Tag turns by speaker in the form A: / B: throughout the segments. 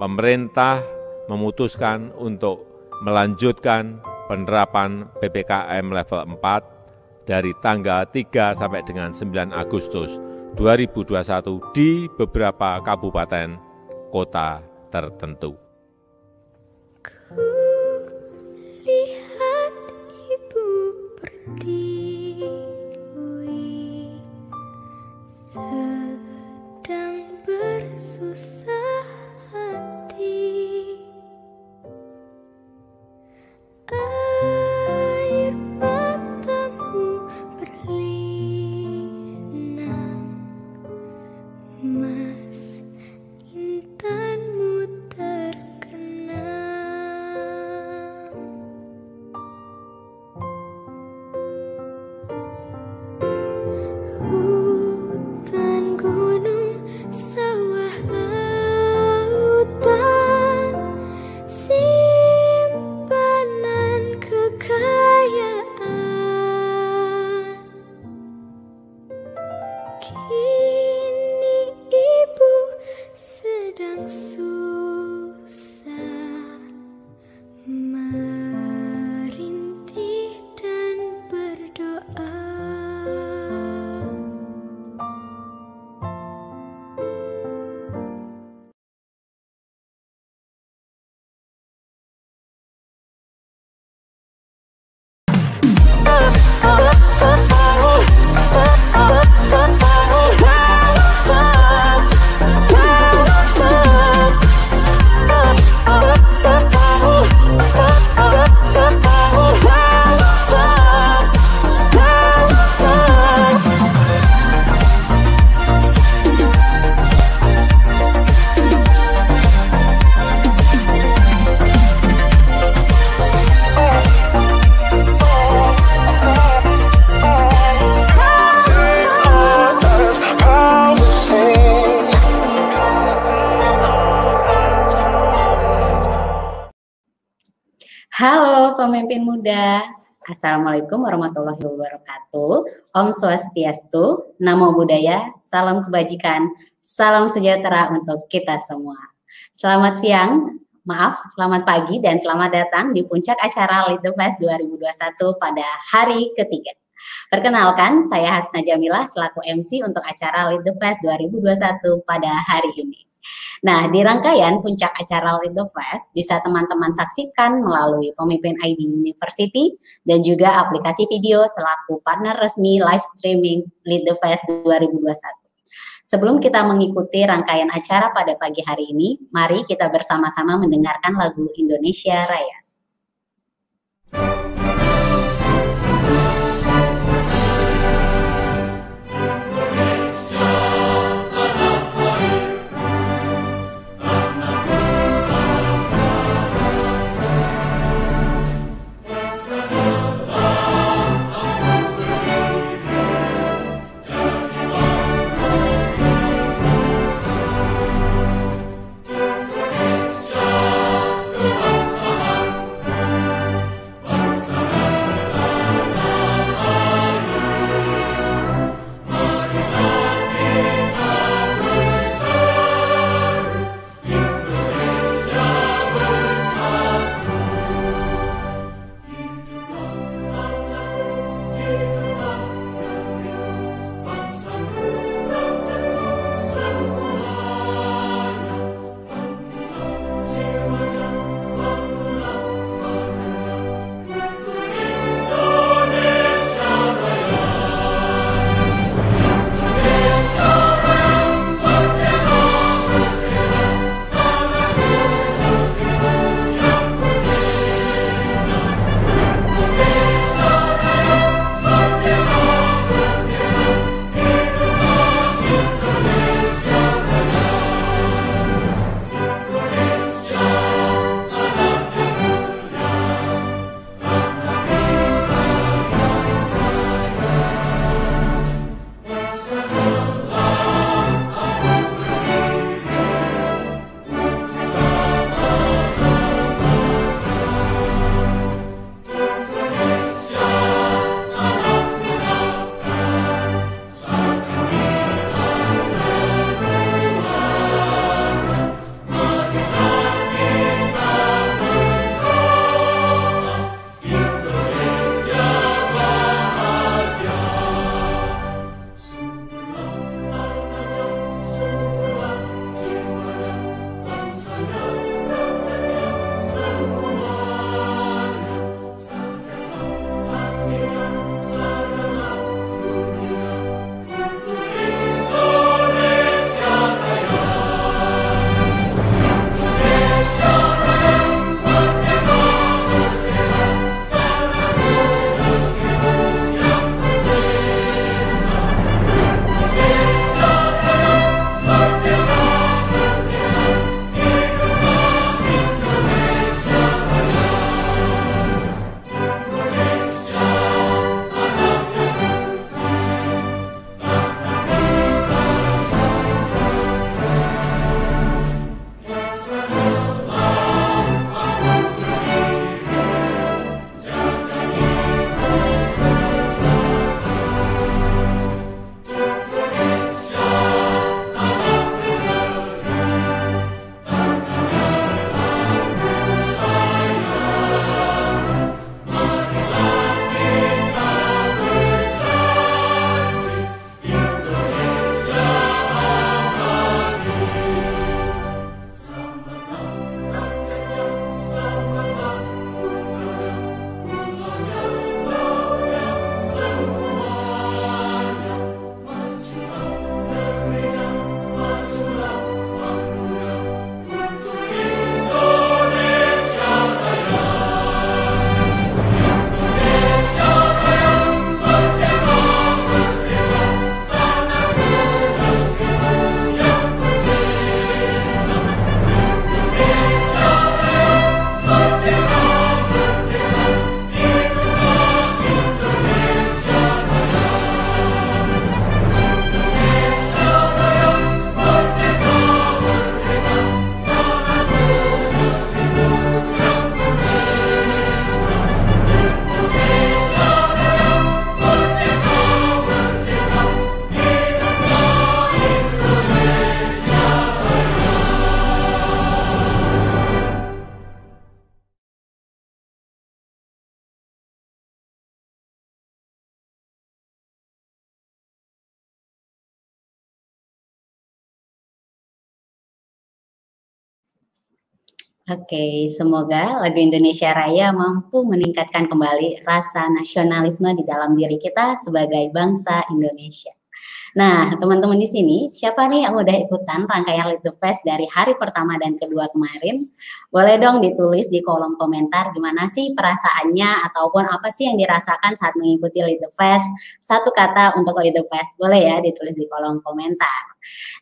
A: pemerintah memutuskan untuk melanjutkan penerapan PPKM level 4 dari tanggal 3 sampai dengan 9 Agustus 2021 di beberapa kabupaten kota tertentu.
B: Ku lihat ibu berdiri.
C: Halo pemimpin muda, Assalamualaikum warahmatullahi wabarakatuh. Om Swastiastu, Namo Buddhaya, salam kebajikan, salam sejahtera untuk kita semua. Selamat siang, maaf, selamat pagi dan selamat datang di puncak acara Lead the Fest 2021 pada hari ketiga. Perkenalkan, saya Hasna Jamilah selaku MC untuk acara Lead the Fest 2021 pada hari ini. Nah, di rangkaian puncak acara Lead Fest bisa teman-teman saksikan melalui pemimpin ID University dan juga aplikasi video selaku partner resmi live streaming Lead Fest 2021. Sebelum kita mengikuti rangkaian acara pada pagi hari ini, mari kita bersama-sama mendengarkan lagu Indonesia Raya. Oke, semoga lagu Indonesia Raya mampu meningkatkan kembali rasa nasionalisme di dalam diri kita sebagai bangsa Indonesia. Nah, teman-teman di sini, siapa nih yang udah ikutan rangkaian Lead the Fest dari hari pertama dan kedua kemarin? Boleh dong ditulis di kolom komentar gimana sih perasaannya ataupun apa sih yang dirasakan saat mengikuti Lead the Fest? Satu kata untuk Lead the Fest, boleh ya ditulis di kolom komentar.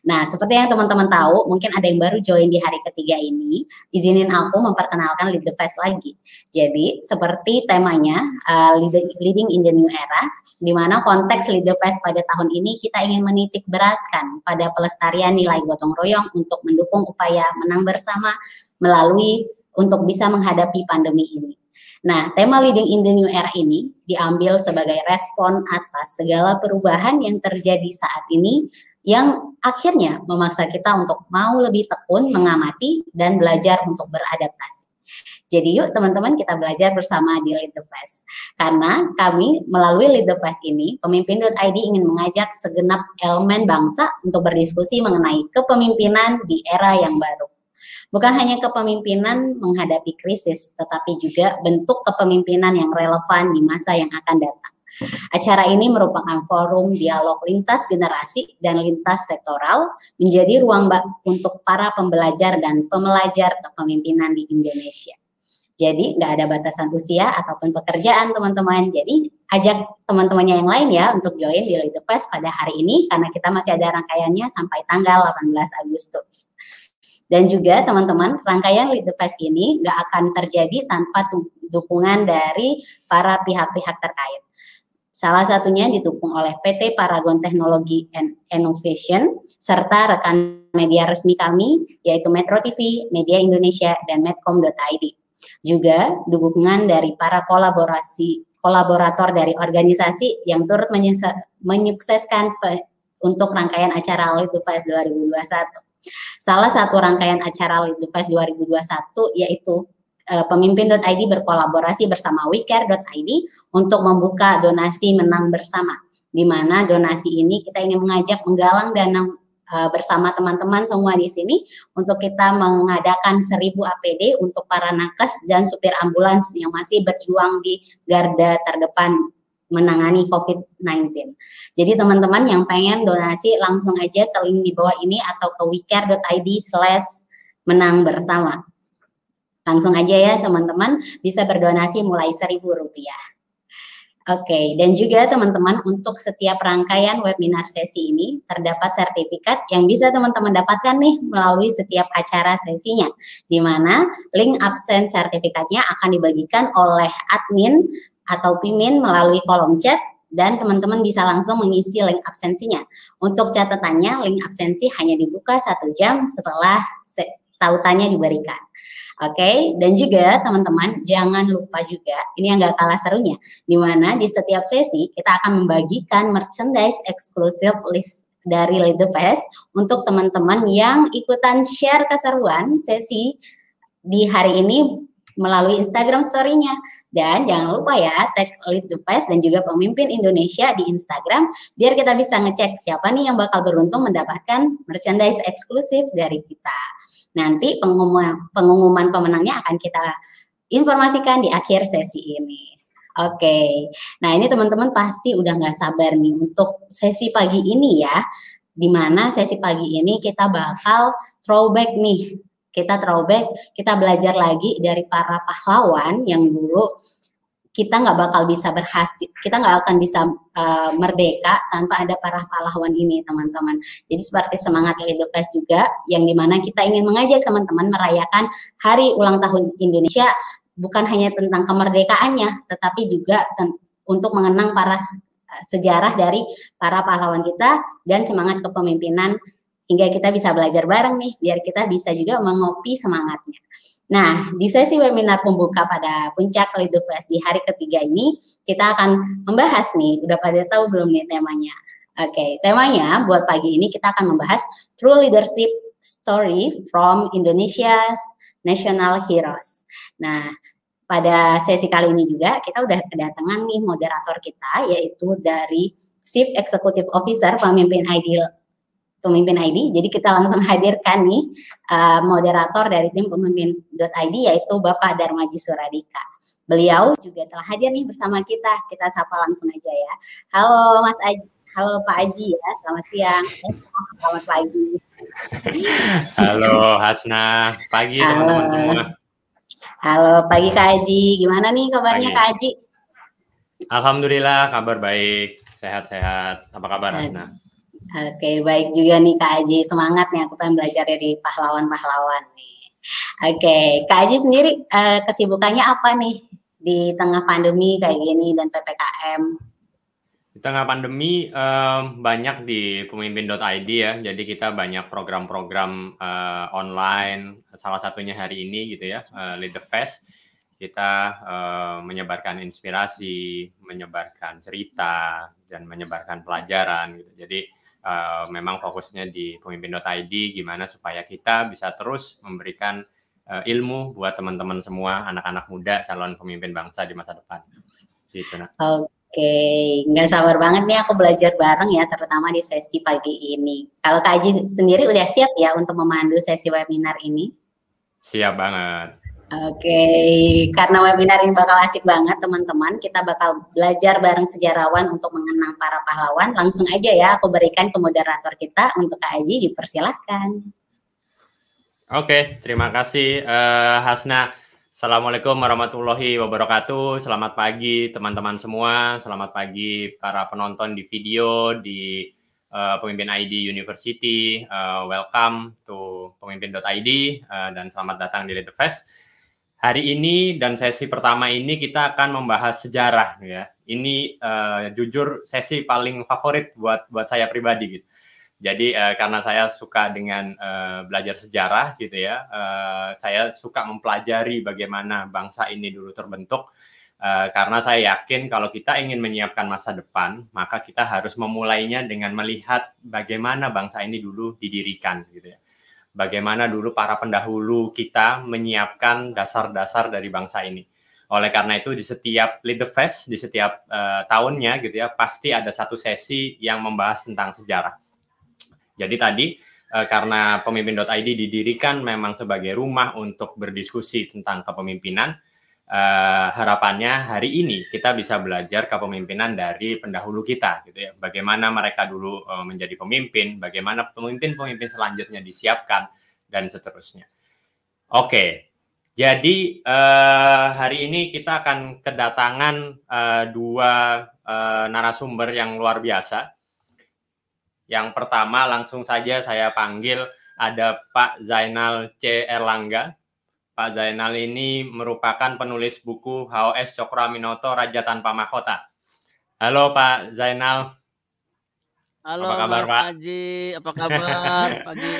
C: Nah, seperti yang teman-teman tahu, mungkin ada yang baru join di hari ketiga ini. Izinin aku memperkenalkan Lead the Fest lagi. Jadi, seperti temanya uh, Leading in the New Era, di mana konteks Lead the Fest pada tahun ini kita kita ingin menitik beratkan pada pelestarian nilai gotong royong untuk mendukung upaya menang bersama melalui untuk bisa menghadapi pandemi ini. Nah, tema Leading in the New Era ini diambil sebagai respon atas segala perubahan yang terjadi saat ini yang akhirnya memaksa kita untuk mau lebih tekun mengamati dan belajar untuk beradaptasi. Jadi yuk teman-teman kita belajar bersama di Lead the Fast. Karena kami melalui Lead the Fast ini, pemimpin.id ingin mengajak segenap elemen bangsa untuk berdiskusi mengenai kepemimpinan di era yang baru. Bukan hanya kepemimpinan menghadapi krisis, tetapi juga bentuk kepemimpinan yang relevan di masa yang akan datang. Acara ini merupakan forum dialog lintas generasi dan lintas sektoral menjadi ruang untuk para pembelajar dan pemelajar kepemimpinan di Indonesia. Jadi nggak ada batasan usia ataupun pekerjaan teman-teman. Jadi ajak teman-temannya yang lain ya untuk join di Lead the Fest pada hari ini karena kita masih ada rangkaiannya sampai tanggal 18 Agustus. Dan juga teman-teman, rangkaian Lead the Fest ini nggak akan terjadi tanpa dukungan dari para pihak-pihak terkait. Salah satunya didukung oleh PT Paragon Teknologi and Innovation serta rekan media resmi kami yaitu Metro TV, Media Indonesia, dan medcom.id. Juga dukungan dari para kolaborasi kolaborator dari organisasi yang turut menyukseskan pe, untuk rangkaian acara All pas 2021. Salah satu rangkaian acara All pas 2021 yaitu eh, pemimpin.id berkolaborasi bersama wicare.id untuk membuka donasi menang bersama di mana donasi ini kita ingin mengajak menggalang dana Eh, bersama teman-teman semua di sini untuk kita mengadakan 1000 APD untuk para nakes dan supir ambulans yang masih berjuang di garda terdepan menangani COVID-19. Jadi teman-teman yang pengen donasi langsung aja ke link di bawah ini atau ke wicare.id slash menang bersama. Langsung aja ya teman-teman bisa berdonasi mulai seribu rupiah okay. dan juga teman-teman untuk setiap rangkaian webinar sesi ini terdapat sertifikat yang bisa teman-teman dapatkan nih melalui setiap acara sesinya, di mana link absen sertifikatnya akan dibagikan oleh admin atau pimin melalui kolom chat dan teman-teman bisa langsung mengisi link absensinya. Untuk catatannya, link absensi hanya dibuka satu jam setelah tautannya diberikan. Oke, dan juga teman-teman jangan lupa juga ini yang gak kalah serunya, di mana di setiap sesi kita akan membagikan merchandise eksklusif list dari Lead the Fest untuk teman-teman yang ikutan share keseruan sesi di hari ini melalui Instagram story-nya. Dan jangan lupa ya, tag Lead the Fest dan juga pemimpin Indonesia di Instagram biar kita bisa ngecek siapa nih yang bakal beruntung mendapatkan merchandise eksklusif dari kita. Nanti pengumuman, pengumuman pemenangnya akan kita informasikan di akhir sesi ini. Oke, okay. nah ini teman-teman pasti udah nggak sabar nih untuk sesi pagi ini ya, dimana sesi pagi ini kita bakal throwback nih, kita throwback, kita belajar lagi dari para pahlawan yang dulu kita nggak bakal bisa berhasil, kita nggak akan bisa uh, merdeka tanpa ada para pahlawan ini, teman-teman. Jadi seperti semangat Lido Fest juga, yang dimana kita ingin mengajak teman-teman merayakan Hari Ulang Tahun Indonesia bukan hanya tentang kemerdekaannya, tetapi juga untuk mengenang para uh, sejarah dari para pahlawan kita dan semangat kepemimpinan hingga kita bisa belajar bareng nih, biar kita bisa juga mengopi semangatnya. Nah, di sesi webinar pembuka pada puncak Lido Fest di hari ketiga ini, kita akan membahas nih, udah pada tahu belum nih temanya? Oke, okay, temanya buat pagi ini kita akan membahas True Leadership Story from Indonesia's National Heroes. Nah, pada sesi kali ini juga kita udah kedatangan nih moderator kita, yaitu dari Chief Executive Officer Pemimpin Ideal pemimpin ID. Jadi kita langsung hadirkan nih uh, moderator dari tim pemimpin.id yaitu Bapak Darmaji Suradika. Beliau juga telah hadir nih bersama kita. Kita sapa langsung aja ya. Halo Mas Aji. Halo Pak Aji ya, selamat siang. Selamat pagi.
A: Halo Hasna, pagi teman-teman
C: Halo pagi Kak Aji, gimana nih kabarnya pagi. Kak Aji?
A: Alhamdulillah kabar baik, sehat-sehat. Apa kabar Hasna?
C: Oke, baik juga nih Kak Aji. Semangat nih aku pengen belajar dari pahlawan-pahlawan nih. Oke, Kak Aji sendiri eh, kesibukannya apa nih di tengah pandemi kayak gini dan PPKM?
A: Di tengah pandemi eh, banyak di pemimpin.id ya. Jadi kita banyak program-program eh, online. Salah satunya hari ini gitu ya, eh, Lead the Fest. Kita eh, menyebarkan inspirasi, menyebarkan cerita, dan menyebarkan pelajaran gitu. Jadi uh, memang fokusnya di pemimpin.id gimana supaya kita bisa terus memberikan uh, ilmu buat teman-teman semua anak-anak muda calon pemimpin bangsa di masa depan. Gitu nah.
C: Oke, okay. nggak sabar banget nih aku belajar bareng ya terutama di sesi pagi ini. Kalau Kak Aji sendiri udah siap ya untuk memandu sesi webinar ini?
A: Siap banget.
C: Oke, karena webinar ini bakal asik banget teman-teman, kita bakal belajar bareng sejarawan untuk mengenang para pahlawan. Langsung aja ya, aku berikan ke moderator kita untuk Kak Aji, dipersilahkan.
A: Oke, terima kasih uh, Hasna. Assalamualaikum warahmatullahi wabarakatuh. Selamat pagi teman-teman semua, selamat pagi para penonton di video, di uh, pemimpin ID University. Uh, welcome to pemimpin.id uh, dan selamat datang di Lead Fest Hari ini dan sesi pertama ini kita akan membahas sejarah ya. Ini uh, jujur sesi paling favorit buat buat saya pribadi gitu. Jadi uh, karena saya suka dengan uh, belajar sejarah gitu ya, uh, saya suka mempelajari bagaimana bangsa ini dulu terbentuk. Uh, karena saya yakin kalau kita ingin menyiapkan masa depan, maka kita harus memulainya dengan melihat bagaimana bangsa ini dulu didirikan gitu ya bagaimana dulu para pendahulu kita menyiapkan dasar-dasar dari bangsa ini. Oleh karena itu di setiap Lead the Fest, di setiap uh, tahunnya gitu ya, pasti ada satu sesi yang membahas tentang sejarah. Jadi tadi uh, karena pemimpin.id didirikan memang sebagai rumah untuk berdiskusi tentang kepemimpinan, uh, harapannya hari ini kita bisa belajar kepemimpinan dari pendahulu kita gitu ya bagaimana mereka dulu uh, menjadi pemimpin bagaimana pemimpin-pemimpin selanjutnya disiapkan dan seterusnya oke okay. jadi uh, hari ini kita akan kedatangan uh, dua uh, narasumber yang luar biasa yang pertama langsung saja saya panggil ada Pak Zainal C Erlangga Pak Zainal ini merupakan penulis buku HOS Aminoto Raja Tanpa Mahkota. Halo Pak Zainal.
D: Halo apa kabar, Mas Pak? Haji, apa kabar pagi?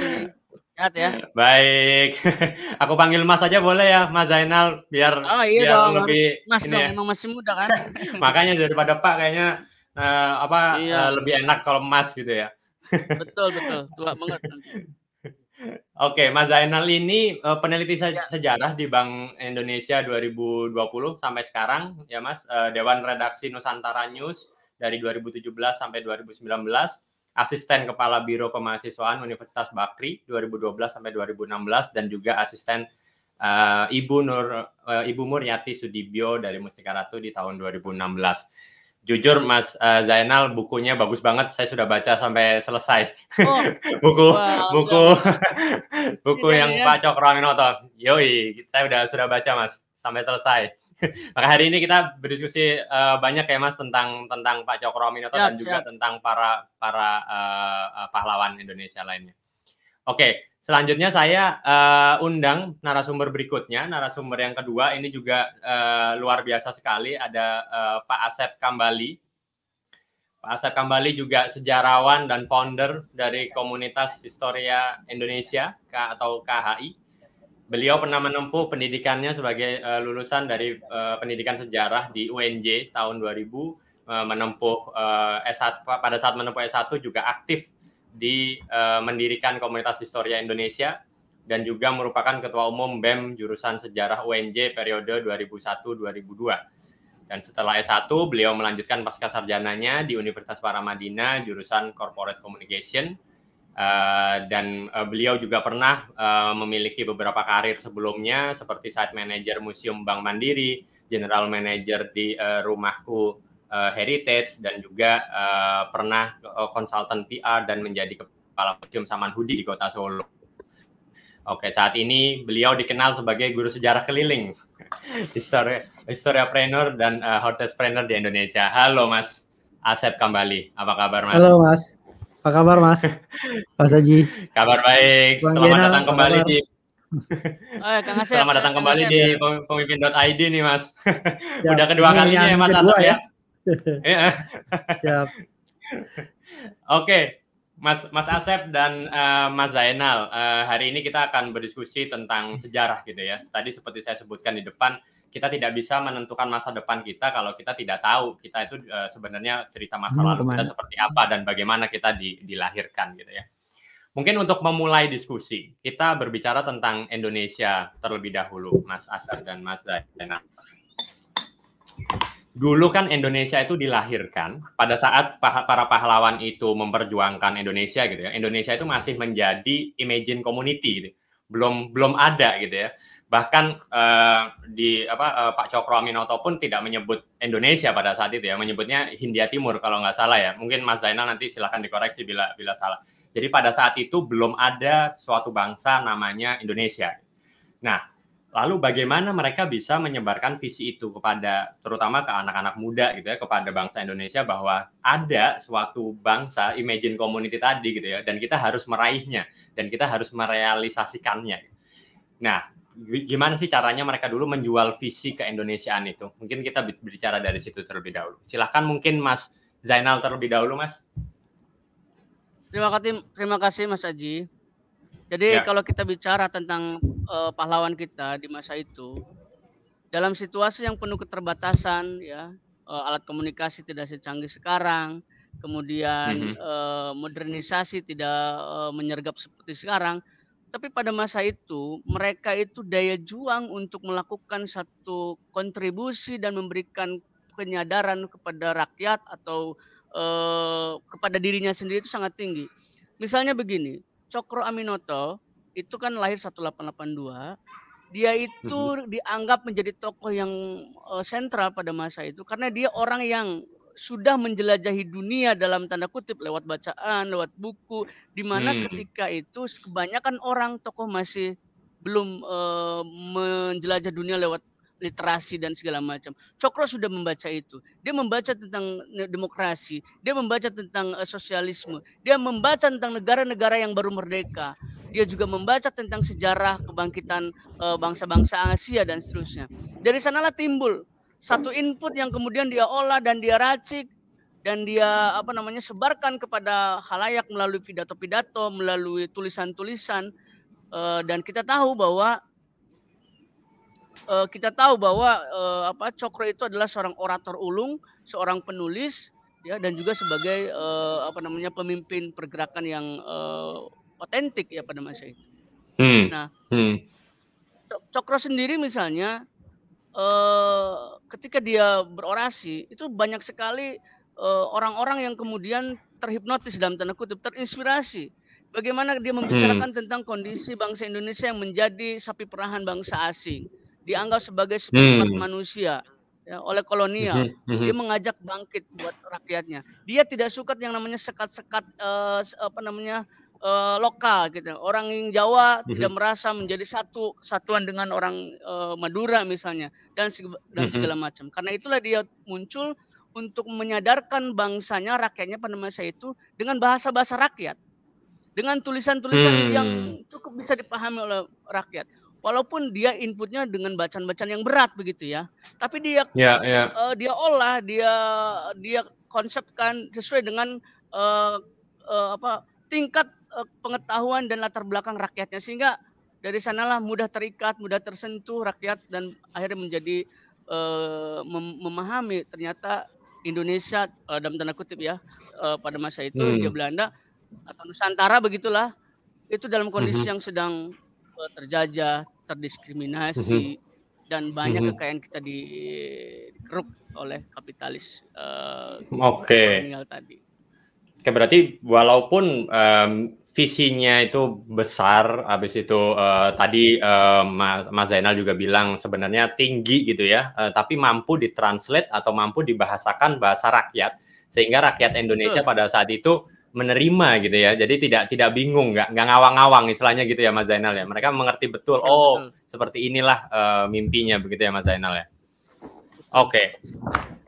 D: Sehat ya?
A: Baik. Aku panggil Mas aja boleh ya, Mas Zainal, biar oh, iya biar dong, lebih Mas dong, ya. emang
D: masih muda kan?
A: Makanya daripada Pak kayaknya uh, apa iya. uh, lebih enak kalau Mas gitu ya.
D: betul
B: betul, tua banget.
A: Oke, Mas Zainal ini uh, peneliti se ya. sejarah di Bank Indonesia 2020 sampai sekarang ya Mas, uh, Dewan Redaksi Nusantara News dari 2017 sampai 2019, asisten kepala Biro Kemahasiswaan Universitas Bakri 2012 sampai 2016 dan juga asisten uh, Ibu Nur uh, Ibu Muryati Sudibyo dari Mustika Ratu di tahun 2016 jujur Mas uh, Zainal bukunya bagus banget. Saya sudah baca sampai selesai. Oh.
B: buku wow, buku
A: buku Tidak yang ya. Pak Cokro Aminoto. Yoi, saya sudah sudah baca Mas sampai selesai. Maka hari ini kita berdiskusi uh, banyak ya Mas tentang tentang Pak Cokro Aminoto ya, dan juga tentang para para uh, pahlawan Indonesia lainnya. Oke, selanjutnya saya uh, undang narasumber berikutnya, narasumber yang kedua ini juga uh, luar biasa sekali ada uh, Pak Asep Kambali. Pak Asep Kambali juga sejarawan dan founder dari komunitas Historia Indonesia K atau KHI. Beliau pernah menempuh pendidikannya sebagai uh, lulusan dari uh, pendidikan sejarah di UNJ tahun 2000 uh, menempuh uh, S1 pada saat menempuh S1 juga aktif di uh, mendirikan komunitas Historia Indonesia dan juga merupakan ketua umum BEM jurusan sejarah UNJ periode 2001-2002. Dan setelah S1, beliau melanjutkan pasca sarjananya di Universitas Paramadina jurusan Corporate Communication. Uh, dan uh, beliau juga pernah uh, memiliki beberapa karir sebelumnya seperti site manager Museum Bank Mandiri, general manager di uh, rumahku uh, Heritage dan juga uh, pernah konsultan eh, PR dan menjadi kepala museum Saman Hudi di Kota Solo. Oke, saat ini beliau dikenal sebagai guru sejarah keliling, historiapreneur dan uh, hortespreneur di Indonesia. Halo Mas Asep kembali. Apa kabar Mas? Halo
E: Mas. Apa kabar Mas?
A: Mas Haji. Kabar baik. Bang Selamat Gena, datang kembali di
D: Oh, ya, Kang Asep. Selamat datang Kang kembali Asep, di
A: ya. pemimpin.id nih Mas. Ya, Udah kedua kalinya ya Mas Asep ya. ya. Iya.
B: Siap.
A: Oke, Mas Mas Asep dan uh, Mas Zainal, uh, hari ini kita akan berdiskusi tentang sejarah gitu ya. Tadi seperti saya sebutkan di depan, kita tidak bisa menentukan masa depan kita kalau kita tidak tahu kita itu uh, sebenarnya cerita masa hmm, lalu kita seperti apa dan bagaimana kita di, dilahirkan gitu ya. Mungkin untuk memulai diskusi, kita berbicara tentang Indonesia terlebih dahulu, Mas Asep dan Mas Zainal dulu kan Indonesia itu dilahirkan pada saat para pahlawan itu memperjuangkan Indonesia gitu ya. Indonesia itu masih menjadi imagine community gitu. Belum belum ada gitu ya. Bahkan uh, di apa uh, Pak Cokro Aminoto pun tidak menyebut Indonesia pada saat itu ya, menyebutnya Hindia Timur kalau nggak salah ya. Mungkin Mas Zainal nanti silahkan dikoreksi bila bila salah. Jadi pada saat itu belum ada suatu bangsa namanya Indonesia. Nah, Lalu bagaimana mereka bisa menyebarkan visi itu kepada terutama ke anak-anak muda gitu ya kepada bangsa Indonesia bahwa ada suatu bangsa imagine community tadi gitu ya dan kita harus meraihnya dan kita harus merealisasikannya. Nah, gimana sih caranya mereka dulu menjual visi ke Indonesiaan itu? Mungkin kita berbicara dari situ terlebih dahulu. Silahkan mungkin Mas Zainal terlebih dahulu, Mas.
D: Terima kasih, terima kasih Mas Aji. Jadi ya. kalau kita bicara tentang uh, pahlawan kita di masa itu dalam situasi yang penuh keterbatasan ya uh, alat komunikasi tidak secanggih sekarang kemudian mm -hmm. uh, modernisasi tidak uh, menyergap seperti sekarang tapi pada masa itu mereka itu daya juang untuk melakukan satu kontribusi dan memberikan penyadaran kepada rakyat atau eh, kepada dirinya sendiri itu sangat tinggi. Misalnya begini, Cokro Aminoto itu kan lahir 1882. Dia itu dianggap menjadi tokoh yang uh, sentral pada masa itu karena dia orang yang sudah menjelajahi dunia dalam tanda kutip lewat bacaan, lewat buku, di mana hmm. ketika itu kebanyakan orang tokoh masih belum uh, menjelajah dunia lewat literasi dan segala macam. Cokro sudah membaca itu. Dia membaca tentang demokrasi, dia membaca tentang uh, sosialisme, dia membaca tentang negara-negara yang baru merdeka dia juga membaca tentang sejarah kebangkitan eh, bangsa-bangsa Asia dan seterusnya. Dari sanalah timbul satu input yang kemudian dia olah dan dia racik dan dia apa namanya sebarkan kepada halayak melalui pidato-pidato, melalui tulisan-tulisan eh, dan kita tahu bahwa eh, kita tahu bahwa apa Cokro itu adalah seorang orator ulung, seorang penulis ya dan juga sebagai uh, apa namanya pemimpin pergerakan yang uh, otentik ya pada masa itu.
B: Hmm. Nah, hmm.
D: Cokro sendiri misalnya eh, ketika dia berorasi itu banyak sekali orang eh, orang-orang yang kemudian terhipnotis dalam tanda kutip terinspirasi bagaimana dia membicarakan hmm. tentang kondisi bangsa Indonesia yang menjadi sapi perahan bangsa asing, dianggap sebagai seperempat hmm. manusia ya, oleh kolonial. Hmm, hmm, hmm. Dia mengajak bangkit buat rakyatnya. Dia tidak suka yang namanya sekat-sekat eh, apa namanya uh, lokal gitu. Orang yang Jawa mm-hmm. tidak mhm. merasa menjadi satu kesatuan dengan orang uh, Madura misalnya dan dan mhm. segala macam. Karena itulah dia muncul untuk menyadarkan bangsanya, rakyatnya pada masa itu dengan bahasa-bahasa rakyat. Dengan tulisan-tulisan hmm. yang cukup bisa dipahami oleh rakyat. Walaupun dia inputnya dengan bacaan-bacaan yang berat begitu ya, tapi dia yeah, ya, ya. yeah. Uh, dia olah, dia dia konsepkan sesuai dengan uh, uh, apa tingkat Eh, pengetahuan dan latar belakang rakyatnya sehingga dari sanalah mudah terikat, mudah tersentuh rakyat dan akhirnya menjadi eh, memahami ternyata Indonesia eh, dalam tanda kutip ya pada masa itu hmm. Belanda atau Nusantara begitulah itu dalam kondisi hmm. yang sedang terjajah, terdiskriminasi hmm. dan banyak hmm. kekayaan kita dikeruk oleh kapitalis uh, okay. tadi.
A: Oke, berarti walaupun um, visinya itu besar, habis itu uh, tadi uh, eh, Mas, Zainal juga bilang sebenarnya tinggi gitu ya, uh, tapi mampu ditranslate atau mampu dibahasakan bahasa rakyat sehingga rakyat Indonesia pada saat itu menerima gitu ya. Jadi tidak tidak bingung, nggak nggak ngawang-ngawang istilahnya gitu ya Mas Zainal ya. Mereka mengerti betul, iya, oh seperti inilah uh, mimpinya begitu ya Mas Zainal ya. Oke.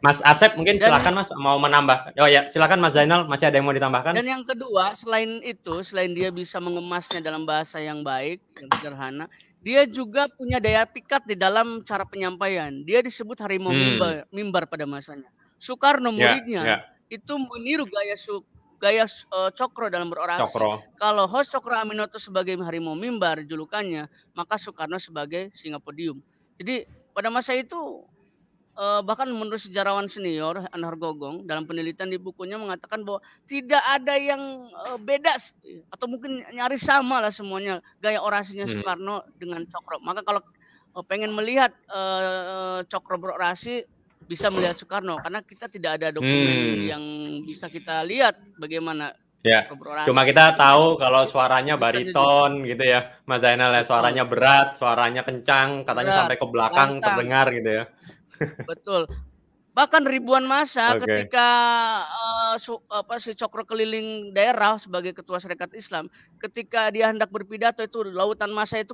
A: Mas Asep mungkin dan, silakan Mas mau menambah. Oh ya, silakan Mas Zainal masih ada yang mau ditambahkan? Dan
D: yang kedua, selain itu, selain dia bisa mengemasnya dalam bahasa yang baik, yang sederhana, dia juga punya daya pikat di dalam cara penyampaian. Dia disebut harimau hmm. mimbar, mimbar pada masanya. Soekarno ya, muridnya yeah, yeah. itu meniru gaya su gaya uh, Cokro dalam berorasi. Cokro. Kalau host Cokro Aminoto sebagai harimau mimbar julukannya, maka Soekarno sebagai singapodium. Jadi pada masa itu Eh, bahkan menurut sejarawan senior Anhar Gogong dalam penelitian di bukunya mengatakan bahwa tidak ada yang uh, beda atau mungkin nyaris sama lah semuanya gaya orasinya hmm. Soekarno dengan Cokro. Maka kalau eh, pengen melihat Cokro berorasi bisa melihat Soekarno karena kita tidak ada dokumen hmm. yang bisa kita lihat bagaimana Ya, cuma
A: kita tahu kalau suaranya bariton gitu ya, Mas Zainal ya suaranya berat, suaranya kencang, katanya berat, sampai ke belakang lantang. terdengar gitu ya.
D: Betul. Bahkan ribuan masa okay. ketika uh, su, apa si Cokro keliling daerah sebagai ketua Serikat Islam, ketika dia hendak berpidato itu lautan masa itu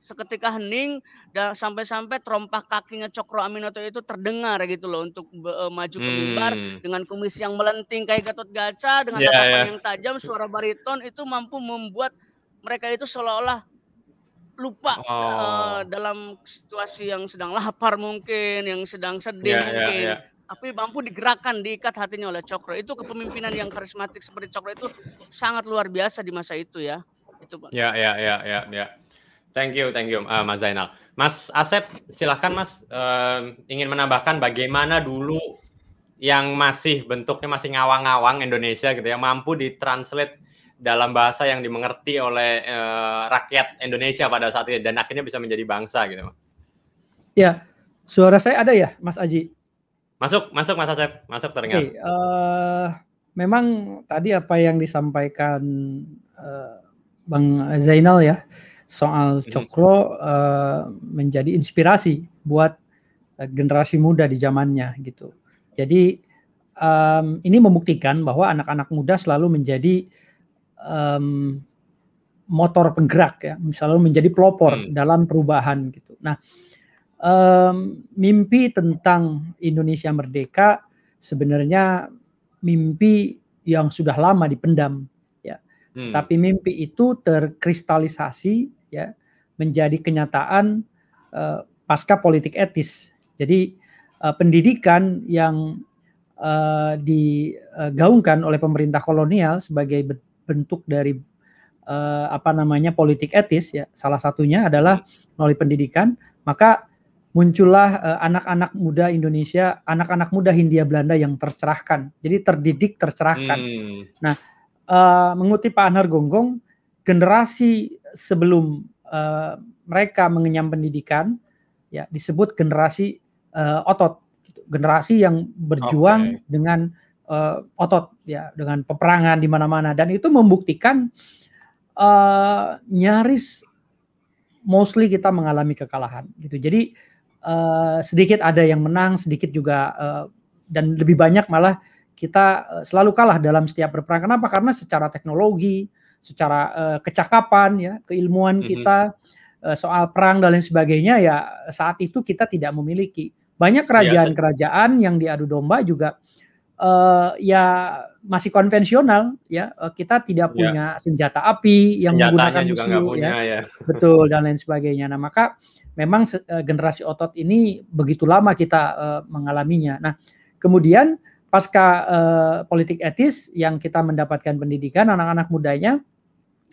D: seketika hening dan sampai-sampai terompah kakinya Cokro Aminoto itu terdengar gitu loh untuk uh, maju ke mimbar hmm. dengan kumis yang melenting kayak Gatot Gaca dengan yeah, tatapan yeah. yang tajam, suara bariton itu mampu membuat mereka itu seolah-olah lupa oh. uh, dalam situasi yang sedang lapar mungkin, yang sedang sedih yeah, ya, mungkin. Yeah, yeah. Tapi mampu digerakkan, diikat hatinya oleh Cokro. Itu kepemimpinan yang karismatik seperti Cokro itu sangat luar biasa di masa itu ya. Itu Pak.
A: Ya, ya, ya, ya, ya. Thank you, thank you, uh, Mas Zainal. Mas Asep, silahkan Mas uh, ingin menambahkan bagaimana dulu yang masih bentuknya masih ngawang-ngawang Indonesia gitu ya, mampu ditranslate dalam bahasa yang dimengerti oleh uh, rakyat Indonesia pada saat ini dan akhirnya bisa menjadi bangsa gitu.
E: Ya, suara saya ada ya, Mas Aji.
A: Masuk, masuk Mas Asep, masuk terdengar. Okay,
E: uh, eh, memang tadi apa yang disampaikan uh, Bang Zainal ya soal mhm. Cokro uh, menjadi inspirasi buat generasi muda di zamannya gitu. Jadi um, ini membuktikan bahwa anak-anak muda selalu menjadi um, motor penggerak ya, misalnya menjadi pelopor hmm. dalam perubahan gitu. Nah, um, mimpi tentang Indonesia merdeka sebenarnya mimpi yang sudah lama dipendam ya. Hmm. Tapi mimpi itu terkristalisasi ya menjadi kenyataan uh, pasca politik etis. Jadi uh, pendidikan yang uh, digaungkan oleh pemerintah kolonial sebagai bentuk dari uh, apa namanya politik etis ya salah satunya adalah melalui pendidikan maka muncullah eh, anak-anak uh, muda Indonesia anak-anak muda Hindia Belanda yang tercerahkan jadi terdidik tercerahkan hmm. nah uh, mengutip Pak Anhar Gonggong generasi sebelum uh, mereka mengenyam pendidikan ya disebut generasi uh, otot gitu. generasi yang berjuang okay. dengan uh, otot ya dengan peperangan di mana-mana dan itu membuktikan uh, nyaris mostly kita mengalami kekalahan gitu. Jadi uh, sedikit ada yang menang, sedikit juga uh, dan lebih banyak malah kita selalu kalah dalam setiap berperang. Kenapa? Karena secara teknologi, secara uh, kecakapan ya, keilmuan mm -hmm. kita soal perang dan lain sebagainya ya saat itu kita tidak memiliki. Banyak iya, kerajaan-kerajaan yang diadu domba juga uh, ya masih konvensional ya uh, kita tidak ya. punya senjata api yang Senjatanya menggunakan musuh ya. punya, ya. ya betul dan lain sebagainya nah maka memang uh, generasi otot ini begitu lama kita uh, mengalaminya nah kemudian pasca uh, politik etis yang kita mendapatkan pendidikan anak-anak mudanya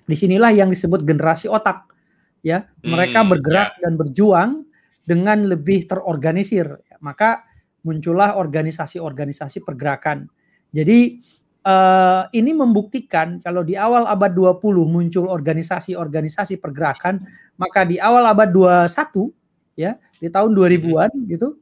E: disinilah yang disebut generasi otak ya mereka hmm, bergerak ya. dan berjuang dengan lebih terorganisir maka muncullah organisasi-organisasi pergerakan. Jadi eh, ini membuktikan kalau di awal abad 20 muncul organisasi-organisasi pergerakan, maka di awal abad 21 ya, di tahun 2000-an gitu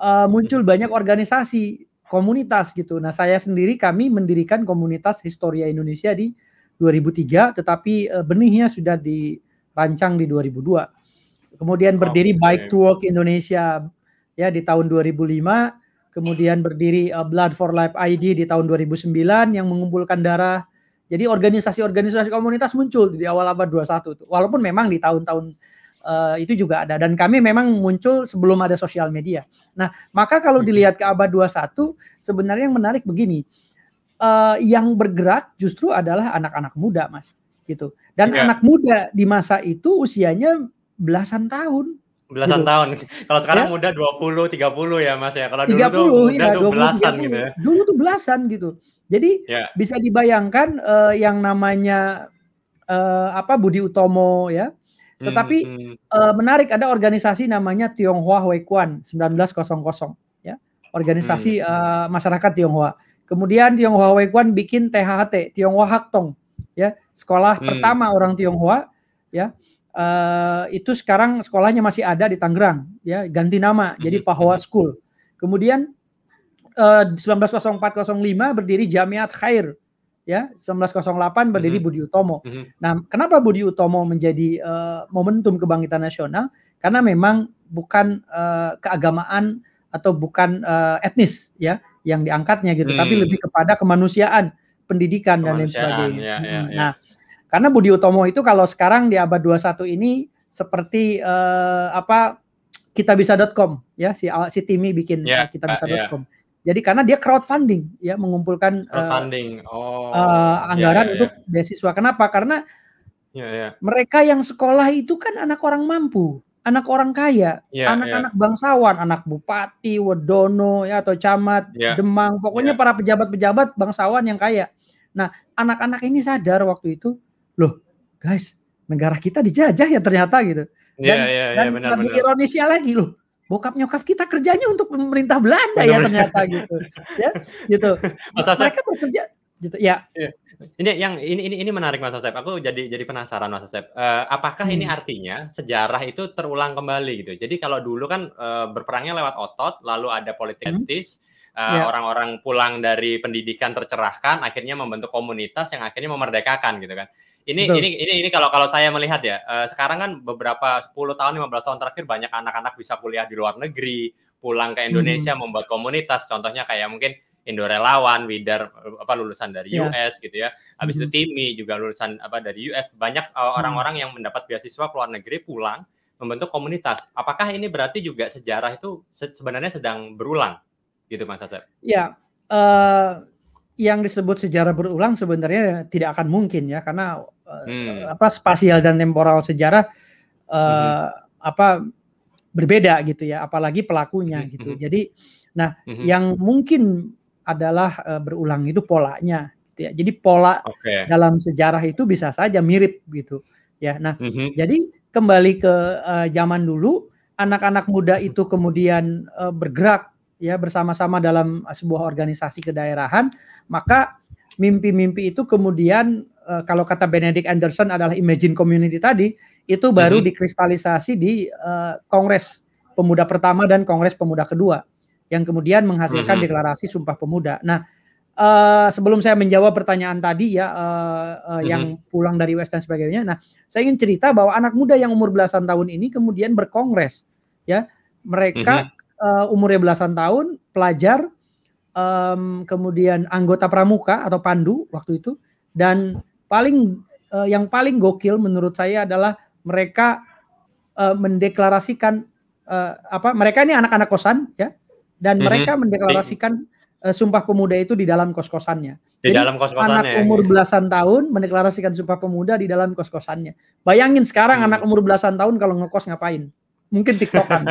E: eh, muncul banyak organisasi komunitas gitu. Nah, saya sendiri kami mendirikan komunitas Historia Indonesia di 2003 tetapi eh, benihnya sudah dirancang di 2002. Kemudian berdiri Bike to Work Indonesia, ya di tahun 2005 kemudian berdiri uh, Blood for Life ID di tahun 2009 yang mengumpulkan darah jadi organisasi-organisasi komunitas muncul di awal abad 21 walaupun memang di tahun-tahun uh, itu juga ada dan kami memang muncul sebelum ada sosial media. Nah, maka kalau hmm. dilihat ke abad 21 sebenarnya yang menarik begini. Uh, yang bergerak justru adalah anak-anak muda, Mas,
A: gitu. Dan ya. anak
E: muda di masa itu usianya belasan tahun
A: belasan gitu. tahun. Kalau sekarang ya? muda 20, 30 ya Mas ya. Kalau dulu tuh muda ya, 20, belasan 30. gitu ya. Dulu
E: tuh belasan gitu. Jadi ya. bisa dibayangkan uh, yang namanya uh, apa Budi Utomo ya. Tetapi hmm, hmm. Uh, menarik ada organisasi namanya Tionghoa Huaikuan 1900 ya. Organisasi hmm. uh, masyarakat Tionghoa. Kemudian Tionghoa Huaikuan bikin THHT, Tionghoa Haktong ya. Sekolah hmm. pertama orang Tionghoa ya uh, itu sekarang sekolahnya masih ada di Tangerang ya ganti nama mhm, jadi mhm. Pahoa School kemudian uh, eh, 190405 berdiri Jamiat Khair ya 1908 berdiri mm -hmm. Budi Utomo. Mm -hmm. Nah, kenapa Budi Utomo menjadi uh, momentum kebangkitan nasional? Karena memang bukan uh, keagamaan atau bukan uh, etnis ya yang diangkatnya gitu, mm. tapi mhm. lebih kepada kemanusiaan, pendidikan kemanusiaan, dan lain sebagainya. Ya, ya, ya. Nah, karena Budi Utomo itu kalau sekarang di abad 21 ini seperti uh, apa bisa.com ya si si Timi bikin yeah, ya, kitabisa.com. Uh, ya. yeah. Jadi karena dia crowdfunding ya mengumpulkan eh, crowdfunding.
A: Uh, oh. uh, anggaran yeah, yeah, untuk ya.
E: beasiswa. Kenapa? Karena yeah, yeah. mereka yang sekolah itu kan anak orang mampu, anak orang kaya,
B: anak-anak yeah, yeah.
E: bangsawan, anak bupati, wedono ya atau camat, yeah. Demang, pokoknya yeah. para pejabat-pejabat bangsawan yang kaya. Nah, anak-anak ini sadar waktu itu loh guys negara kita dijajah ya ternyata gitu
A: iya, dan, yeah, yeah, yeah, benar, lebih benar.
E: ironisnya lagi loh bokap nyokap kita kerjanya untuk pemerintah Belanda benar, ya ternyata benar. gitu ya gitu Mas mereka bekerja gitu ya
A: yeah. ini yang ini ini ini menarik Mas Asep aku jadi jadi penasaran Mas Asep uh, apakah hmm. ini artinya sejarah itu terulang kembali gitu jadi kalau dulu kan uh, berperangnya lewat otot lalu ada politik hmm. etis eh, ya. orang-orang uh, yeah. Orang -orang pulang dari pendidikan tercerahkan akhirnya membentuk komunitas yang akhirnya memerdekakan gitu kan ini ini ini ini kalau kalau saya melihat ya, uh, sekarang kan beberapa 10 tahun 15 tahun terakhir banyak anak-anak bisa kuliah di luar negeri, pulang ke Indonesia hmm. membuat komunitas contohnya kayak mungkin Indo relawan, Widar eh, apa lulusan dari yeah. US gitu ya. Habis -hmm. itu Timi juga lulusan apa dari US. Banyak eh, hmm. orang-orang uh, yang mendapat beasiswa ke luar negeri pulang membentuk komunitas. Apakah ini berarti juga sejarah itu se sebenarnya sedang berulang gitu Mas Asep?
E: Ya, yeah. uh, yang disebut sejarah berulang sebenarnya tidak akan mungkin ya karena
A: hmm.
B: Eh, apa
E: spasial dan temporal sejarah uh, hmm. apa berbeda gitu ya apalagi pelakunya hmm. gitu hmm. jadi nah hmm. yang mungkin adalah uh, berulang itu polanya gitu ya jadi pola okay. dalam sejarah itu bisa saja mirip gitu ya nah hmm. hmm. jadi kembali ke uh, zaman dulu anak-anak muda itu kemudian uh, bergerak ya bersama-sama dalam sebuah organisasi kedaerahan maka mimpi-mimpi itu kemudian uh, kalau kata Benedict Anderson adalah imagine community tadi itu baru hmm. dikristalisasi di uh, Kongres Pemuda pertama dan Kongres Pemuda kedua yang kemudian menghasilkan hmm. deklarasi Sumpah Pemuda. Nah, uh, sebelum saya menjawab pertanyaan tadi ya uh, uh, hmm. yang mhm. pulang dari West dan sebagainya. Nah, saya ingin cerita bahwa anak muda yang umur belasan tahun ini kemudian berkongres ya. Mereka hmm. uh, umurnya belasan tahun, pelajar um, kemudian anggota pramuka atau pandu waktu itu dan paling uh, yang paling gokil menurut saya adalah mereka uh, mendeklarasikan uh, apa mereka ini anak-anak kosan ya dan mm -hmm. mereka mendeklarasikan uh, sumpah pemuda itu di dalam kos-kosannya. Di Jadi, dalam kos-kosannya. Anak umur iya. belasan tahun mendeklarasikan sumpah pemuda di dalam kos-kosannya. Bayangin sekarang hmm. anak umur belasan tahun kalau ngekos ngapain? mungkin tiktokan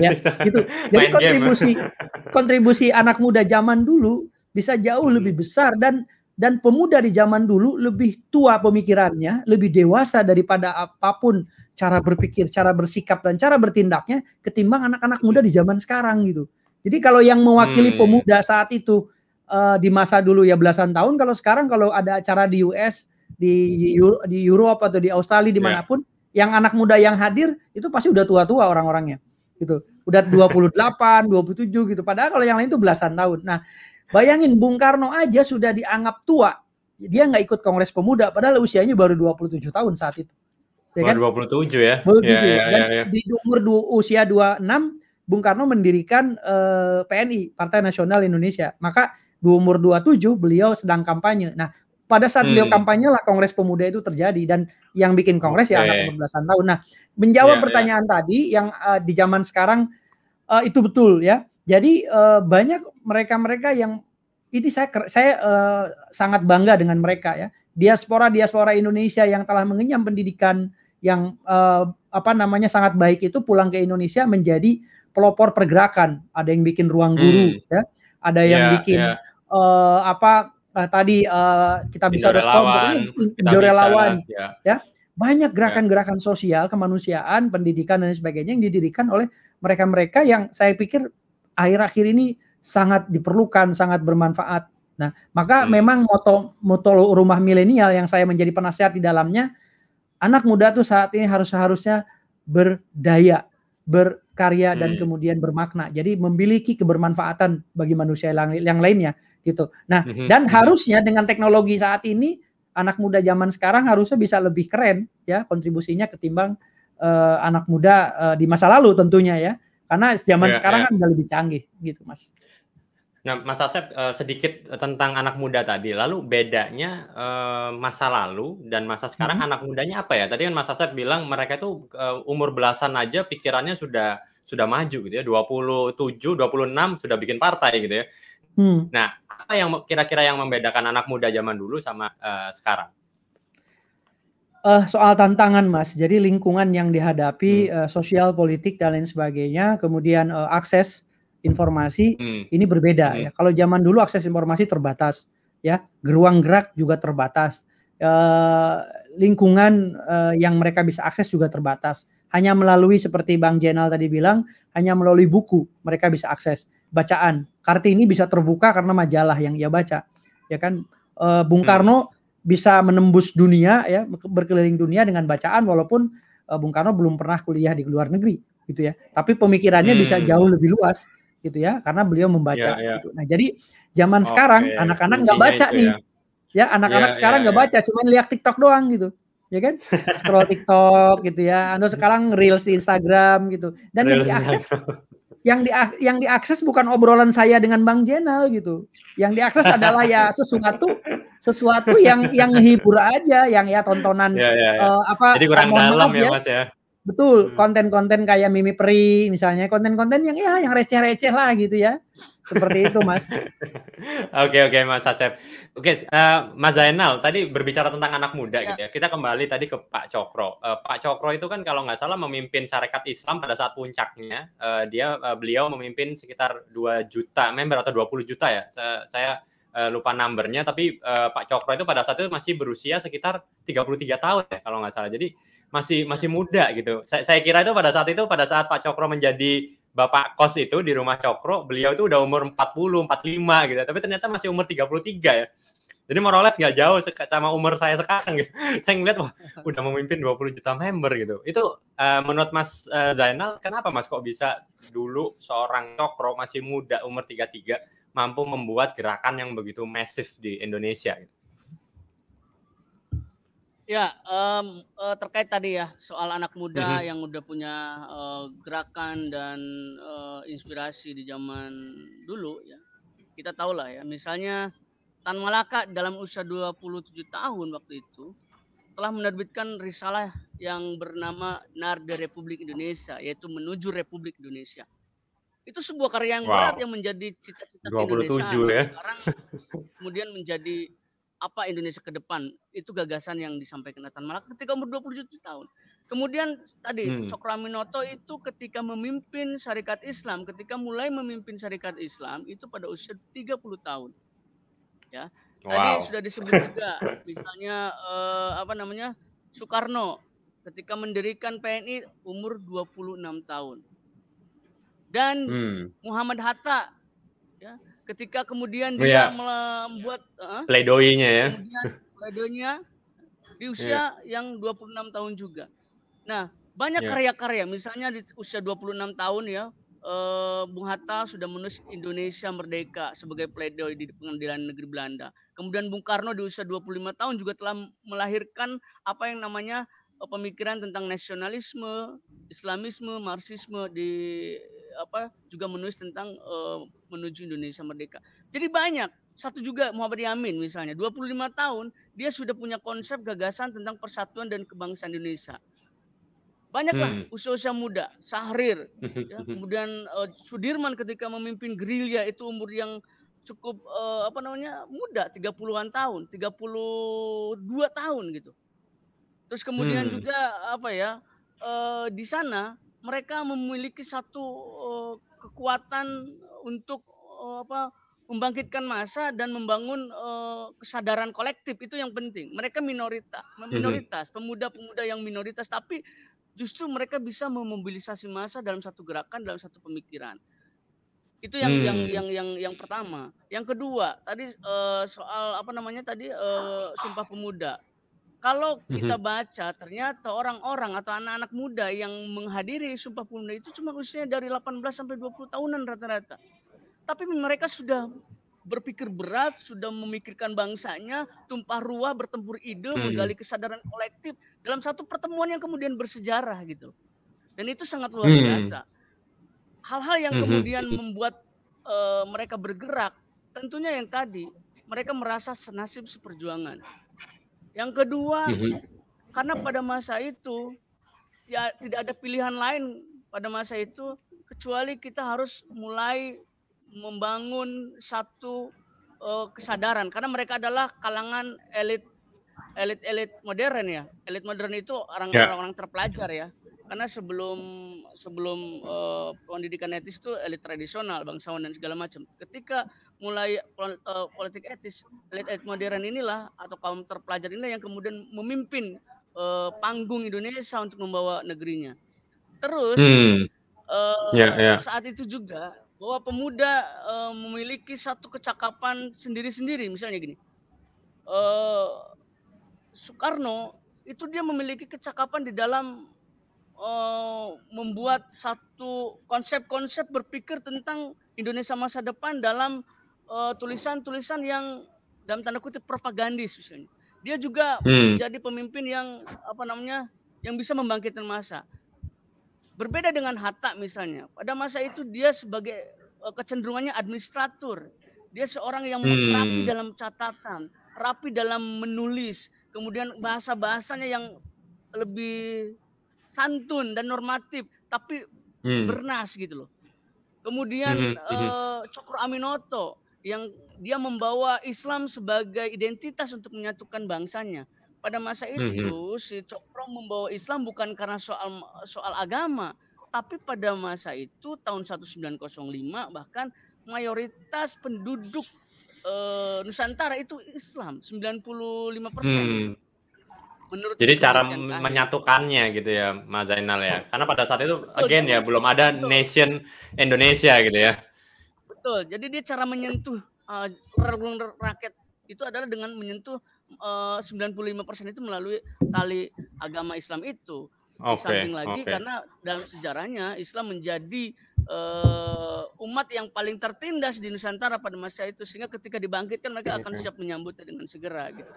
B: ya. ya gitu jadi Main kontribusi game.
E: kontribusi anak muda zaman dulu bisa jauh hmm. lebih besar dan dan pemuda di zaman dulu lebih tua pemikirannya lebih dewasa daripada apapun cara berpikir cara bersikap dan cara bertindaknya ketimbang anak-anak muda di zaman sekarang gitu jadi kalau yang mewakili hmm. pemuda saat itu uh, di masa dulu ya belasan tahun kalau sekarang kalau ada acara di US di Euro, di Eropa atau di Australia ya. dimanapun yang anak muda yang hadir itu pasti udah tua-tua orang-orangnya gitu udah 28 27 gitu padahal kalau yang lain itu belasan tahun nah bayangin Bung Karno aja sudah dianggap tua dia nggak ikut Kongres Pemuda padahal usianya baru 27 tahun saat itu
A: ya kan? 27 ya 27 ya, ya, Dan ya, ya. di
E: umur du usia 26 Bung Karno mendirikan eh, PNI Partai Nasional Indonesia maka di umur 27 beliau sedang kampanye nah pada saat hmm. beliau kampanye lah Kongres Pemuda itu terjadi dan yang bikin Kongres okay. ya anak umur belasan tahun. Nah, menjawab yeah, ya. pertanyaan yeah. tadi yang uh, di zaman sekarang uh, itu betul ya. Jadi uh, banyak mereka-mereka yang ini saya saya uh, sangat bangga dengan mereka ya. Diaspora-diaspora Indonesia yang telah mengenyam pendidikan yang uh, apa namanya sangat baik itu pulang ke Indonesia menjadi pelopor pergerakan. Ada yang bikin ruang guru hmm. ya, ada yang yeah, bikin yeah. Ya. Uh, apa uh, tadi uh, kita bisa relawan, iya, relawan ya. ya banyak ya. gerakan-gerakan sosial kemanusiaan pendidikan dan sebagainya yang didirikan oleh mereka-mereka yang saya pikir akhir-akhir ini sangat diperlukan sangat bermanfaat nah maka hmm. memang moto moto rumah milenial yang saya menjadi penasihat di dalamnya anak muda tuh saat ini harus seharusnya berdaya berkarya hmm. dan kemudian bermakna jadi memiliki kebermanfaatan bagi manusia yang lainnya gitu. Nah, mm -hmm. dan mhm. harusnya dengan teknologi saat ini anak muda zaman sekarang harusnya bisa lebih keren ya kontribusinya ketimbang uh, anak muda uh, di masa lalu tentunya ya. Karena zaman yeah, sekarang yeah. kan udah lebih canggih gitu, Mas.
A: Nah, Mas Asep uh, sedikit tentang anak muda tadi. Lalu bedanya uh, masa lalu dan masa sekarang hmm. anak mudanya apa ya? Tadi kan Mas Asep bilang mereka itu uh, umur belasan aja pikirannya sudah sudah maju gitu ya. 27, 26 sudah bikin partai gitu ya. Hmm. Nah, apa yang kira-kira yang membedakan anak muda zaman dulu sama uh, sekarang?
E: Uh, soal tantangan, Mas. Jadi lingkungan yang dihadapi, hmm. uh, sosial, politik dan lain sebagainya, kemudian uh, akses informasi hmm. ini berbeda hmm. ya. Kalau zaman dulu akses informasi terbatas, ya, geruang gerak juga terbatas, uh, lingkungan uh, yang mereka bisa akses juga terbatas hanya melalui seperti Bang Jenal tadi bilang, hanya melalui buku mereka bisa akses bacaan. Kartini bisa terbuka karena majalah yang ia baca, ya kan? E, Bung hmm. Karno hmm. bisa menembus dunia ya, berkeliling dunia dengan bacaan walaupun e, Bung Karno belum pernah kuliah di luar negeri gitu ya. Tapi pemikirannya hmm. bisa jauh lebih luas gitu ya karena beliau membaca ya, ya. gitu. Nah, jadi zaman okay. sekarang anak-anak nggak baca nih. Ya. ya anak-anak ya, sekarang ya, nggak ya, ya. baca, cuma lihat TikTok doang gitu ya kan? Scroll TikTok gitu ya. Anda sekarang reels di Instagram gitu. Dan yang diakses yang di yang diakses bukan obrolan saya dengan Bang Jenal gitu. Yang diakses adalah ya sesuatu sesuatu yang yang hibur aja, yang ya tontonan ya, ya, ya. Uh, apa Jadi kurang dalam ya, ya Mas ya. Betul, hmm. konten-konten kayak Mimi Peri misalnya, konten-konten yang ya yang receh-receh lah gitu ya. Seperti itu, Mas.
A: Oke, oke, okay, okay, Mas Asep. Oke, okay, uh, eh, Mas Zainal tadi berbicara tentang anak muda ya. gitu ya. Kita kembali tadi ke Pak Cokro. Uh, Pak Cokro itu kan kalau nggak salah memimpin syarikat Islam pada saat puncaknya. Uh, dia uh, beliau memimpin sekitar 2 juta member atau 20 juta ya. Saya, saya lupa numbernya tapi uh, Pak Cokro itu pada saat itu masih berusia sekitar 33 tahun ya kalau nggak salah. Jadi masih masih muda gitu. Saya, saya kira itu pada saat itu pada saat Pak Cokro menjadi bapak kos itu di rumah Cokro, beliau itu udah umur 40, 45 gitu. Tapi ternyata masih umur 33 ya. Jadi Moroles nggak jauh sama umur saya sekarang gitu. Saya ngeliat wah udah memimpin 20 juta member gitu. Itu uh, menurut Mas uh, Zainal kenapa Mas kok bisa dulu seorang Cokro masih muda umur 33 mampu membuat gerakan yang begitu masif di Indonesia gitu?
D: Ya, um, uh, terkait tadi ya soal anak muda mm-hmm. yang udah punya uh, gerakan dan uh, inspirasi di zaman dulu ya. Kita tahu lah ya, misalnya Tan Malaka dalam usia 27 tahun waktu itu telah menerbitkan risalah yang bernama Narda Republik Indonesia yaitu menuju Republik Indonesia. Itu sebuah karya yang wow. berat yang menjadi cita-cita Indonesia ya. sekarang kemudian menjadi apa Indonesia ke depan itu gagasan yang disampaikan Nathan Malaka ketika umur 27 tahun. Kemudian tadi hmm. Cokraminoto itu ketika memimpin syarikat Islam, ketika mulai memimpin syarikat Islam itu pada usia 30 tahun. Ya. Wow. Tadi sudah disebut juga misalnya eh, apa namanya? Soekarno ketika mendirikan PNI umur 26 tahun. Dan hmm. Muhammad Hatta ya ketika kemudian dia yeah. membuat uh, eh, pledoinya ya. Pledoinya di iya. usia yeah. yang 26 tahun juga. Nah, banyak iya. karya-karya yeah. misalnya di usia 26 tahun ya uh, Bung Hatta sudah menulis Indonesia Merdeka sebagai pledoi di pengadilan negeri Belanda. Kemudian Bung Karno di usia 25 tahun juga telah melahirkan apa yang namanya pemikiran tentang nasionalisme, Islamisme, Marxisme di apa juga menulis tentang uh, menuju Indonesia merdeka. Jadi banyak. Satu juga Muhammad Yamin misalnya, 25 tahun dia sudah punya konsep gagasan tentang persatuan dan kebangsaan Indonesia. Banyaklah hmm. usia-usia muda, Sahrir, hmm. ya. Hmm. kemudian uh, Sudirman ketika memimpin gerilya itu umur yang cukup uh, apa namanya muda 30-an tahun, 32 tahun gitu. Terus kemudian hmm. juga apa ya? Uh, di sana mereka memiliki satu uh, kekuatan untuk uh, apa? membangkitkan masa dan membangun uh, kesadaran kolektif itu yang penting. Mereka minorita, hmm. minoritas, pemuda-pemuda yang minoritas tapi justru mereka bisa memobilisasi massa dalam satu gerakan, dalam satu pemikiran. Itu yang hmm. yang yang yang yang pertama. Yang kedua, tadi uh, soal apa namanya tadi uh, Sumpah Pemuda. Kalau mhm. kita baca, ternyata orang-orang atau anak-anak muda yang menghadiri Sumpah Pemuda itu cuma usianya dari 18 sampai 20 tahunan rata-rata. Tapi mereka sudah berpikir berat, sudah memikirkan bangsanya, tumpah ruah, bertempur ide, hmm. menggali kesadaran kolektif dalam satu pertemuan yang kemudian bersejarah gitu. Dan itu sangat luar hmm. biasa. Hal-hal yang mhm. kemudian membuat uh, mereka bergerak, tentunya yang tadi mereka merasa senasib seperjuangan yang kedua, mhm. karena pada masa itu ya, tidak ada pilihan lain pada masa itu kecuali kita harus mulai membangun satu uh, kesadaran karena mereka adalah kalangan elit elit-elit modern ya. Elit modern itu ya. orang-orang yeah. terpelajar ya. Karena sebelum sebelum uh, pendidikan etis itu elit tradisional, bangsawan dan segala macam. Ketika mulai eh, politik etis elit-elit modern inilah atau kaum terpelajar inilah yang kemudian memimpin uh, panggung Indonesia untuk membawa negerinya. Terus hmm. uh, eh, yeah, yeah. saat itu juga bahwa pemuda uh, memiliki satu kecakapan sendiri-sendiri misalnya gini. Uh, Soekarno itu dia memiliki kecakapan di dalam uh, membuat satu konsep-konsep berpikir tentang Indonesia masa depan dalam Eh, tulisan-tulisan uh, yang dalam tanda kutip propagandis misalnya. Dia juga hmm. menjadi pemimpin yang apa namanya yang bisa membangkitkan masa. Berbeda dengan Hatta misalnya. Pada masa itu dia sebagai uh, kecenderungannya administrator Dia seorang yang hmm. rapi dalam catatan, rapi dalam menulis, kemudian bahasa-bahasanya yang lebih santun dan normatif tapi
C: hmm. bernas
D: gitu loh. Kemudian hmm. Uh, hmm, hmm. eh, Cokro Aminoto yang dia membawa Islam sebagai identitas untuk menyatukan bangsanya. Pada masa mhm. itu mm-hmm. si Cokro membawa Islam bukan karena soal soal agama, tapi pada masa itu tahun 1905 bahkan mayoritas penduduk e, Nusantara itu Islam 95%. Mm. Menurut Jadi
A: cara menyatukannya akhir. gitu ya Mas Zainal ya. Karena pada saat itu again ya belum ada nation Indonesia gitu ya.
D: Betul. Jadi dia cara menyentuh uh, rakyat itu adalah dengan menyentuh eh, uh, 95% itu melalui tali agama Islam itu. Okay, samping lagi okay. karena dalam sejarahnya Islam menjadi uh, umat yang paling tertindas di Nusantara pada masa itu sehingga ketika dibangkitkan mereka akan iya. siap menyambutnya dengan segera gitu.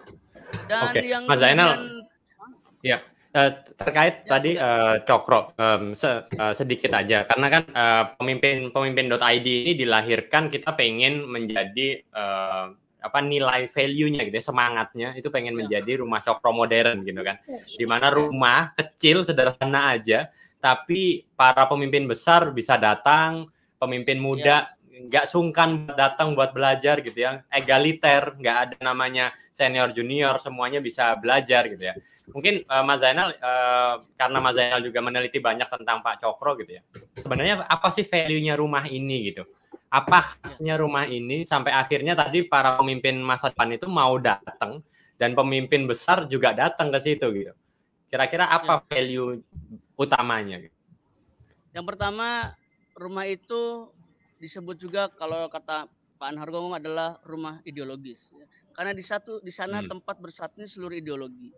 D: Dan okay. yang Mas Zainal,
A: ya Eh, terkait ya, tadi uh, ya. eh, cokro um, se, uh, sedikit aja karena kan uh, pemimpin pemimpin.id ini dilahirkan kita pengen menjadi uh, apa nilai value-nya gitu ya, semangatnya itu pengen menjadi rumah cokro modern gitu kan dimana rumah kecil sederhana aja tapi para pemimpin besar bisa datang pemimpin muda nggak sungkan datang buat belajar gitu ya egaliter nggak ada namanya senior junior semuanya bisa belajar gitu ya mungkin uh, Mas Zainal uh, karena Mas Zainal juga meneliti banyak tentang Pak Cokro gitu ya sebenarnya apa sih value nya rumah ini gitu apa khasnya rumah ini sampai akhirnya tadi para pemimpin masa depan itu mau datang dan pemimpin besar juga datang ke situ gitu kira-kira apa ya. value utamanya gitu?
D: yang pertama rumah itu disebut juga kalau kata Pak Anhar Gomong adalah rumah ideologis. Ya. Karena di satu di sana hmm. tempat bersatunya seluruh ideologi.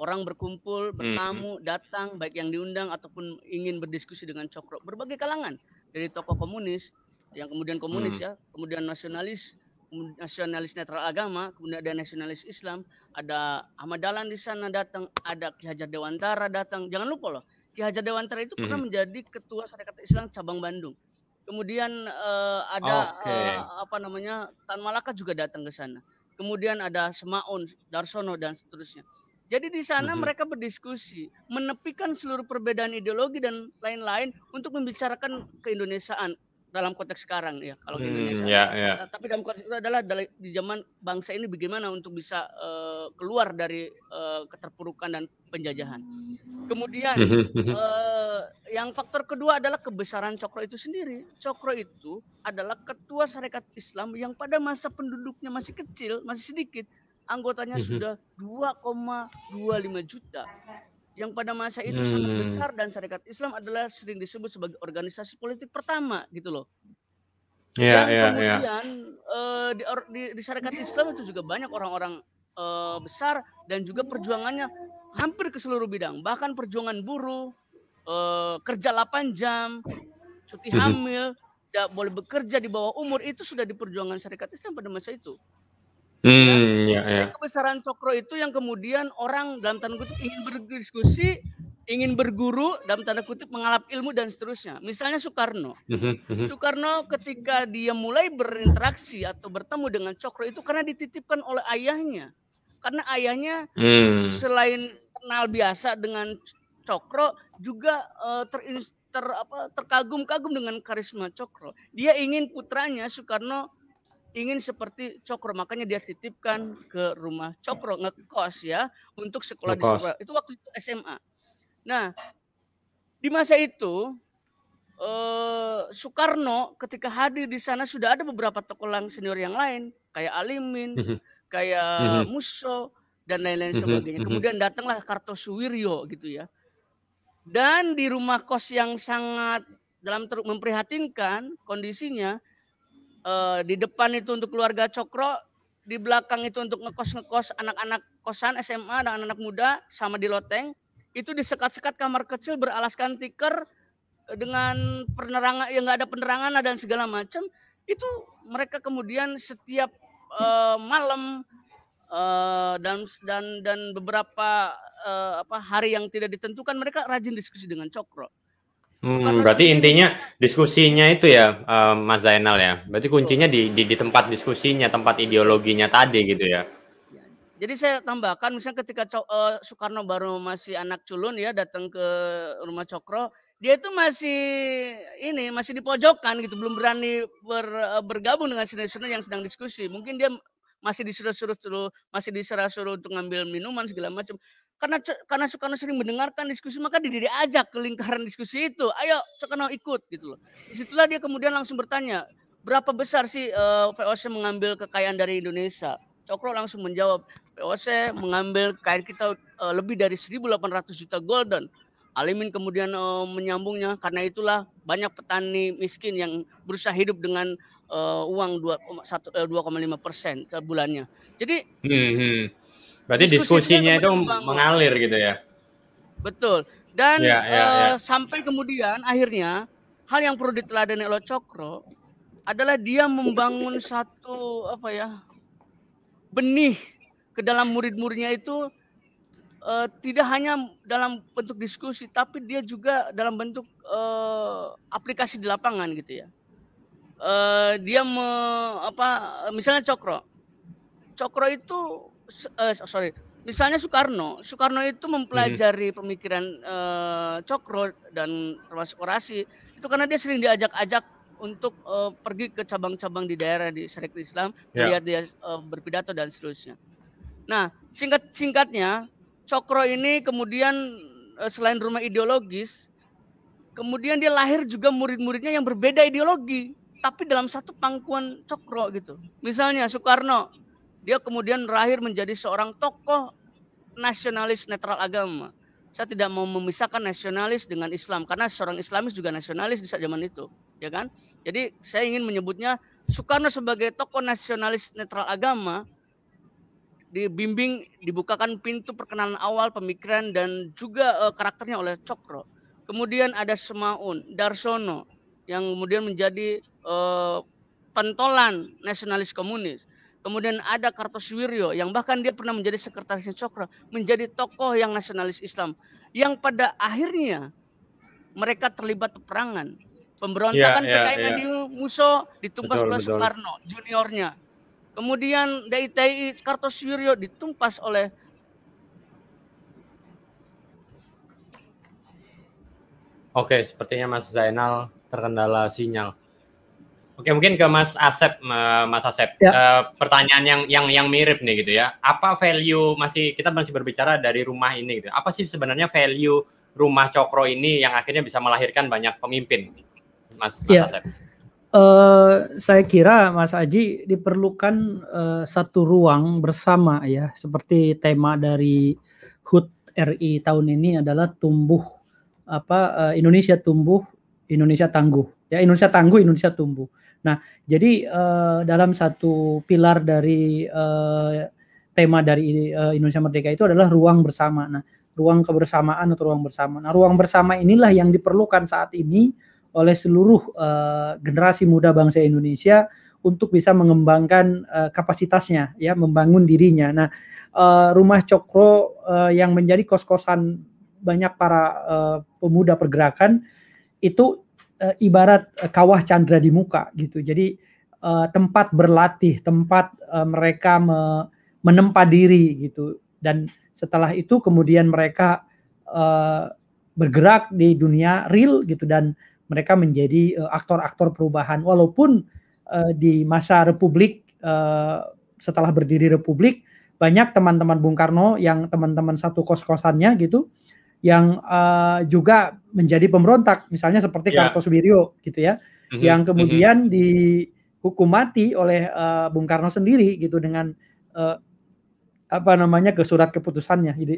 D: Orang berkumpul, hmm, bertamu, hmm. datang baik yang diundang ataupun ingin berdiskusi dengan Cokro berbagai kalangan dari tokoh komunis yang kemudian komunis hmm. ya, kemudian nasionalis, nasionalis netral agama, kemudian ada nasionalis Islam, ada Ahmad Dahlan di sana datang, ada Ki Hajar Dewantara datang. Jangan lupa loh, Ki Hajar Dewantara itu hmm. pernah menjadi ketua Serikat Islam cabang Bandung Kemudian uh, ada okay. uh, eh, apa namanya Tan Malaka juga datang ke sana. Kemudian ada Semaun, Darsono dan seterusnya. Jadi di sana mm-hmm. mereka berdiskusi, menepikan seluruh perbedaan ideologi dan lain-lain untuk membicarakan keindonesiaan dalam konteks sekarang ya kalau hmm, Indonesia. Yeah, ya, ya. yeah. tapi dalam konteks itu adalah di zaman bangsa ini bagaimana untuk bisa uh, keluar dari uh, keterpurukan dan penjajahan. Kemudian uh, yang faktor kedua adalah kebesaran Cokro itu sendiri. Cokro itu adalah ketua syarikat Islam yang pada masa penduduknya masih kecil, masih sedikit, anggotanya mm -hmm. sudah 2,25 juta. Yang pada masa itu hmm. sangat besar dan syarikat Islam adalah sering disebut sebagai organisasi politik pertama gitu loh.
B: Yeah, dan yeah, iya. kemudian
D: yeah. Uh, di, di, di syarikat Islam itu juga banyak orang-orang uh, besar dan juga perjuangannya hampir ke seluruh bidang. Bahkan perjuangan buruh, uh, kerja 8 jam, cuti mhm. hamil, mm-hmm. tidak boleh bekerja di bawah umur itu sudah diperjuangkan syarikat Islam pada masa itu.
B: Hmm, ya, ya. ya.
D: kebesaran cokro itu yang kemudian orang dalam tanda kutip ingin berdiskusi, ingin berguru dalam tanda kutip mengalap ilmu dan seterusnya. Misalnya Soekarno. Mhm, mhm. Soekarno ketika dia mulai berinteraksi atau bertemu dengan cokro itu karena dititipkan oleh ayahnya. Karena ayahnya hmm. selain kenal biasa dengan Cokro juga uh, eh, ter, ter apa terkagum-kagum dengan karisma Cokro. Dia ingin putranya Soekarno ingin seperti Cokro, makanya dia titipkan ke rumah Cokro ngekos ya untuk sekolah ngekos. di Surabaya. Itu waktu itu SMA. Nah, di masa itu eh, Soekarno ketika hadir di sana sudah ada beberapa tokoh lang senior yang lain kayak Alimin, mhm. kayak mhm. Musso dan lain-lain mhm. sebagainya. Kemudian datanglah Kartosuwiryo gitu ya. Dan di rumah kos yang sangat dalam teruk memprihatinkan kondisinya eh, di depan itu untuk keluarga Cokro, di belakang itu untuk ngekos-ngekos anak-anak kosan SMA dan anak-anak muda sama di loteng. Itu disekat-sekat kamar kecil beralaskan tiker eh, dengan penerangan yang nggak ada penerangan dan segala macam. Itu mereka kemudian setiap eh, malam uh, dan dan dan beberapa uh, apa hari yang tidak ditentukan mereka rajin diskusi dengan Cokro.
A: Hmm, berarti intinya diskusinya itu ya uh, Mas Zainal ya. Berarti kuncinya di, di di tempat diskusinya, tempat ideologinya tadi gitu ya.
D: ya. Jadi saya tambahkan misalnya ketika Cok, uh, Soekarno baru masih anak culun ya datang ke rumah Cokro, dia itu masih ini masih di pojokan gitu, belum berani ber, bergabung dengan senior-senior yang sedang diskusi. Mungkin dia masih disuruh-suruh suruh masih disuruh-suruh untuk ngambil minuman segala macam karena karena Sukarno sering mendengarkan diskusi maka dia diajak ke lingkaran diskusi itu ayo Sukarno ikut gitu loh disitulah dia kemudian langsung bertanya berapa besar sih uh, eh, VOC mengambil kekayaan dari Indonesia Cokro langsung menjawab VOC mengambil kekayaan kita uh, lebih dari 1.800 juta golden Alimin kemudian uh, menyambungnya karena itulah banyak petani miskin yang berusaha hidup dengan uh, uang 2,5 eh, persen ke bulannya. Jadi
A: hmm, hmm. berarti diskusinya, itu mengalir gitu ya.
D: Betul. Dan ya, ya, uh, sampai kemudian akhirnya hal yang perlu diteladani oleh Cokro adalah dia membangun satu apa ya benih ke dalam murid-muridnya itu uh, tidak hanya dalam bentuk diskusi tapi dia juga dalam bentuk uh, aplikasi di lapangan gitu ya. Eh, dia me, apa misalnya Cokro. Cokro itu uh, sorry, misalnya Soekarno. Soekarno itu mempelajari hmm. pemikiran uh, Cokro dan termasuk orasi itu karena dia sering diajak-ajak untuk uh, pergi ke cabang-cabang di daerah di Syarikat Islam, yeah. Ya. lihat dia uh, berpidato dan seterusnya. Nah, singkat singkatnya Cokro ini kemudian selain rumah ideologis, kemudian dia lahir juga murid-muridnya yang berbeda ideologi tapi dalam satu pangkuan Cokro gitu. Misalnya Soekarno, dia kemudian lahir menjadi seorang tokoh nasionalis netral agama. Saya tidak mau memisahkan nasionalis dengan Islam karena seorang Islamis juga nasionalis di saat zaman itu, ya kan? Jadi saya ingin menyebutnya Soekarno sebagai tokoh nasionalis netral agama dibimbing dibukakan pintu perkenalan awal pemikiran dan juga uh, karakternya oleh Cokro. Kemudian ada Semaun, Darsono yang kemudian menjadi Eh, pentolan nasionalis komunis. Kemudian ada Kartosuwiryo yang bahkan dia pernah menjadi sekretarisnya Cokro, menjadi tokoh yang nasionalis Islam yang pada akhirnya mereka terlibat peperangan. Pemberontakan ya, ya PKI yeah. di Muso ditumpas oleh Soekarno juniornya. Kemudian DITI Kartosuwiryo ditumpas oleh
A: Oke, sepertinya Mas Zainal terkendala sinyal. Oke, mungkin ke Mas Asep, Mas Asep. Ya. Uh, pertanyaan yang yang yang mirip nih gitu ya. Apa value masih kita masih berbicara dari rumah ini gitu. Apa sih sebenarnya value rumah Cokro ini yang akhirnya bisa melahirkan banyak pemimpin? Mas, Mas ya. Asep.
E: Uh, saya kira Mas Aji diperlukan uh, satu ruang bersama ya, seperti tema dari HUT RI tahun ini adalah tumbuh apa uh, Indonesia tumbuh, Indonesia tangguh. Ya Indonesia tangguh, Indonesia tumbuh. Nah, jadi uh, dalam satu pilar dari uh, tema dari uh, Indonesia Merdeka itu adalah ruang bersama. Nah, ruang kebersamaan atau ruang bersama. Nah, ruang bersama inilah yang diperlukan saat ini oleh seluruh uh, generasi muda bangsa Indonesia untuk bisa mengembangkan uh, kapasitasnya, ya, membangun dirinya. Nah, uh, rumah cokro uh, yang menjadi kos-kosan banyak para uh, pemuda pergerakan itu uh, ibarat eh, kawah Chandra di muka gitu. Jadi uh, tempat berlatih, tempat uh, mereka me, menempa diri gitu. Dan setelah itu kemudian mereka uh, bergerak di dunia real gitu dan mereka menjadi aktor-aktor uh, perubahan walaupun uh, di masa republik uh, setelah berdiri republik banyak teman-teman Bung Karno yang teman-teman satu kos-kosannya gitu yang uh, juga menjadi pemberontak, misalnya seperti yeah. Kartosuwiryo gitu ya, mm-hmm. yang kemudian mm-hmm. dihukum mati oleh uh, Bung Karno sendiri gitu dengan uh, apa namanya ke surat keputusannya. Jadi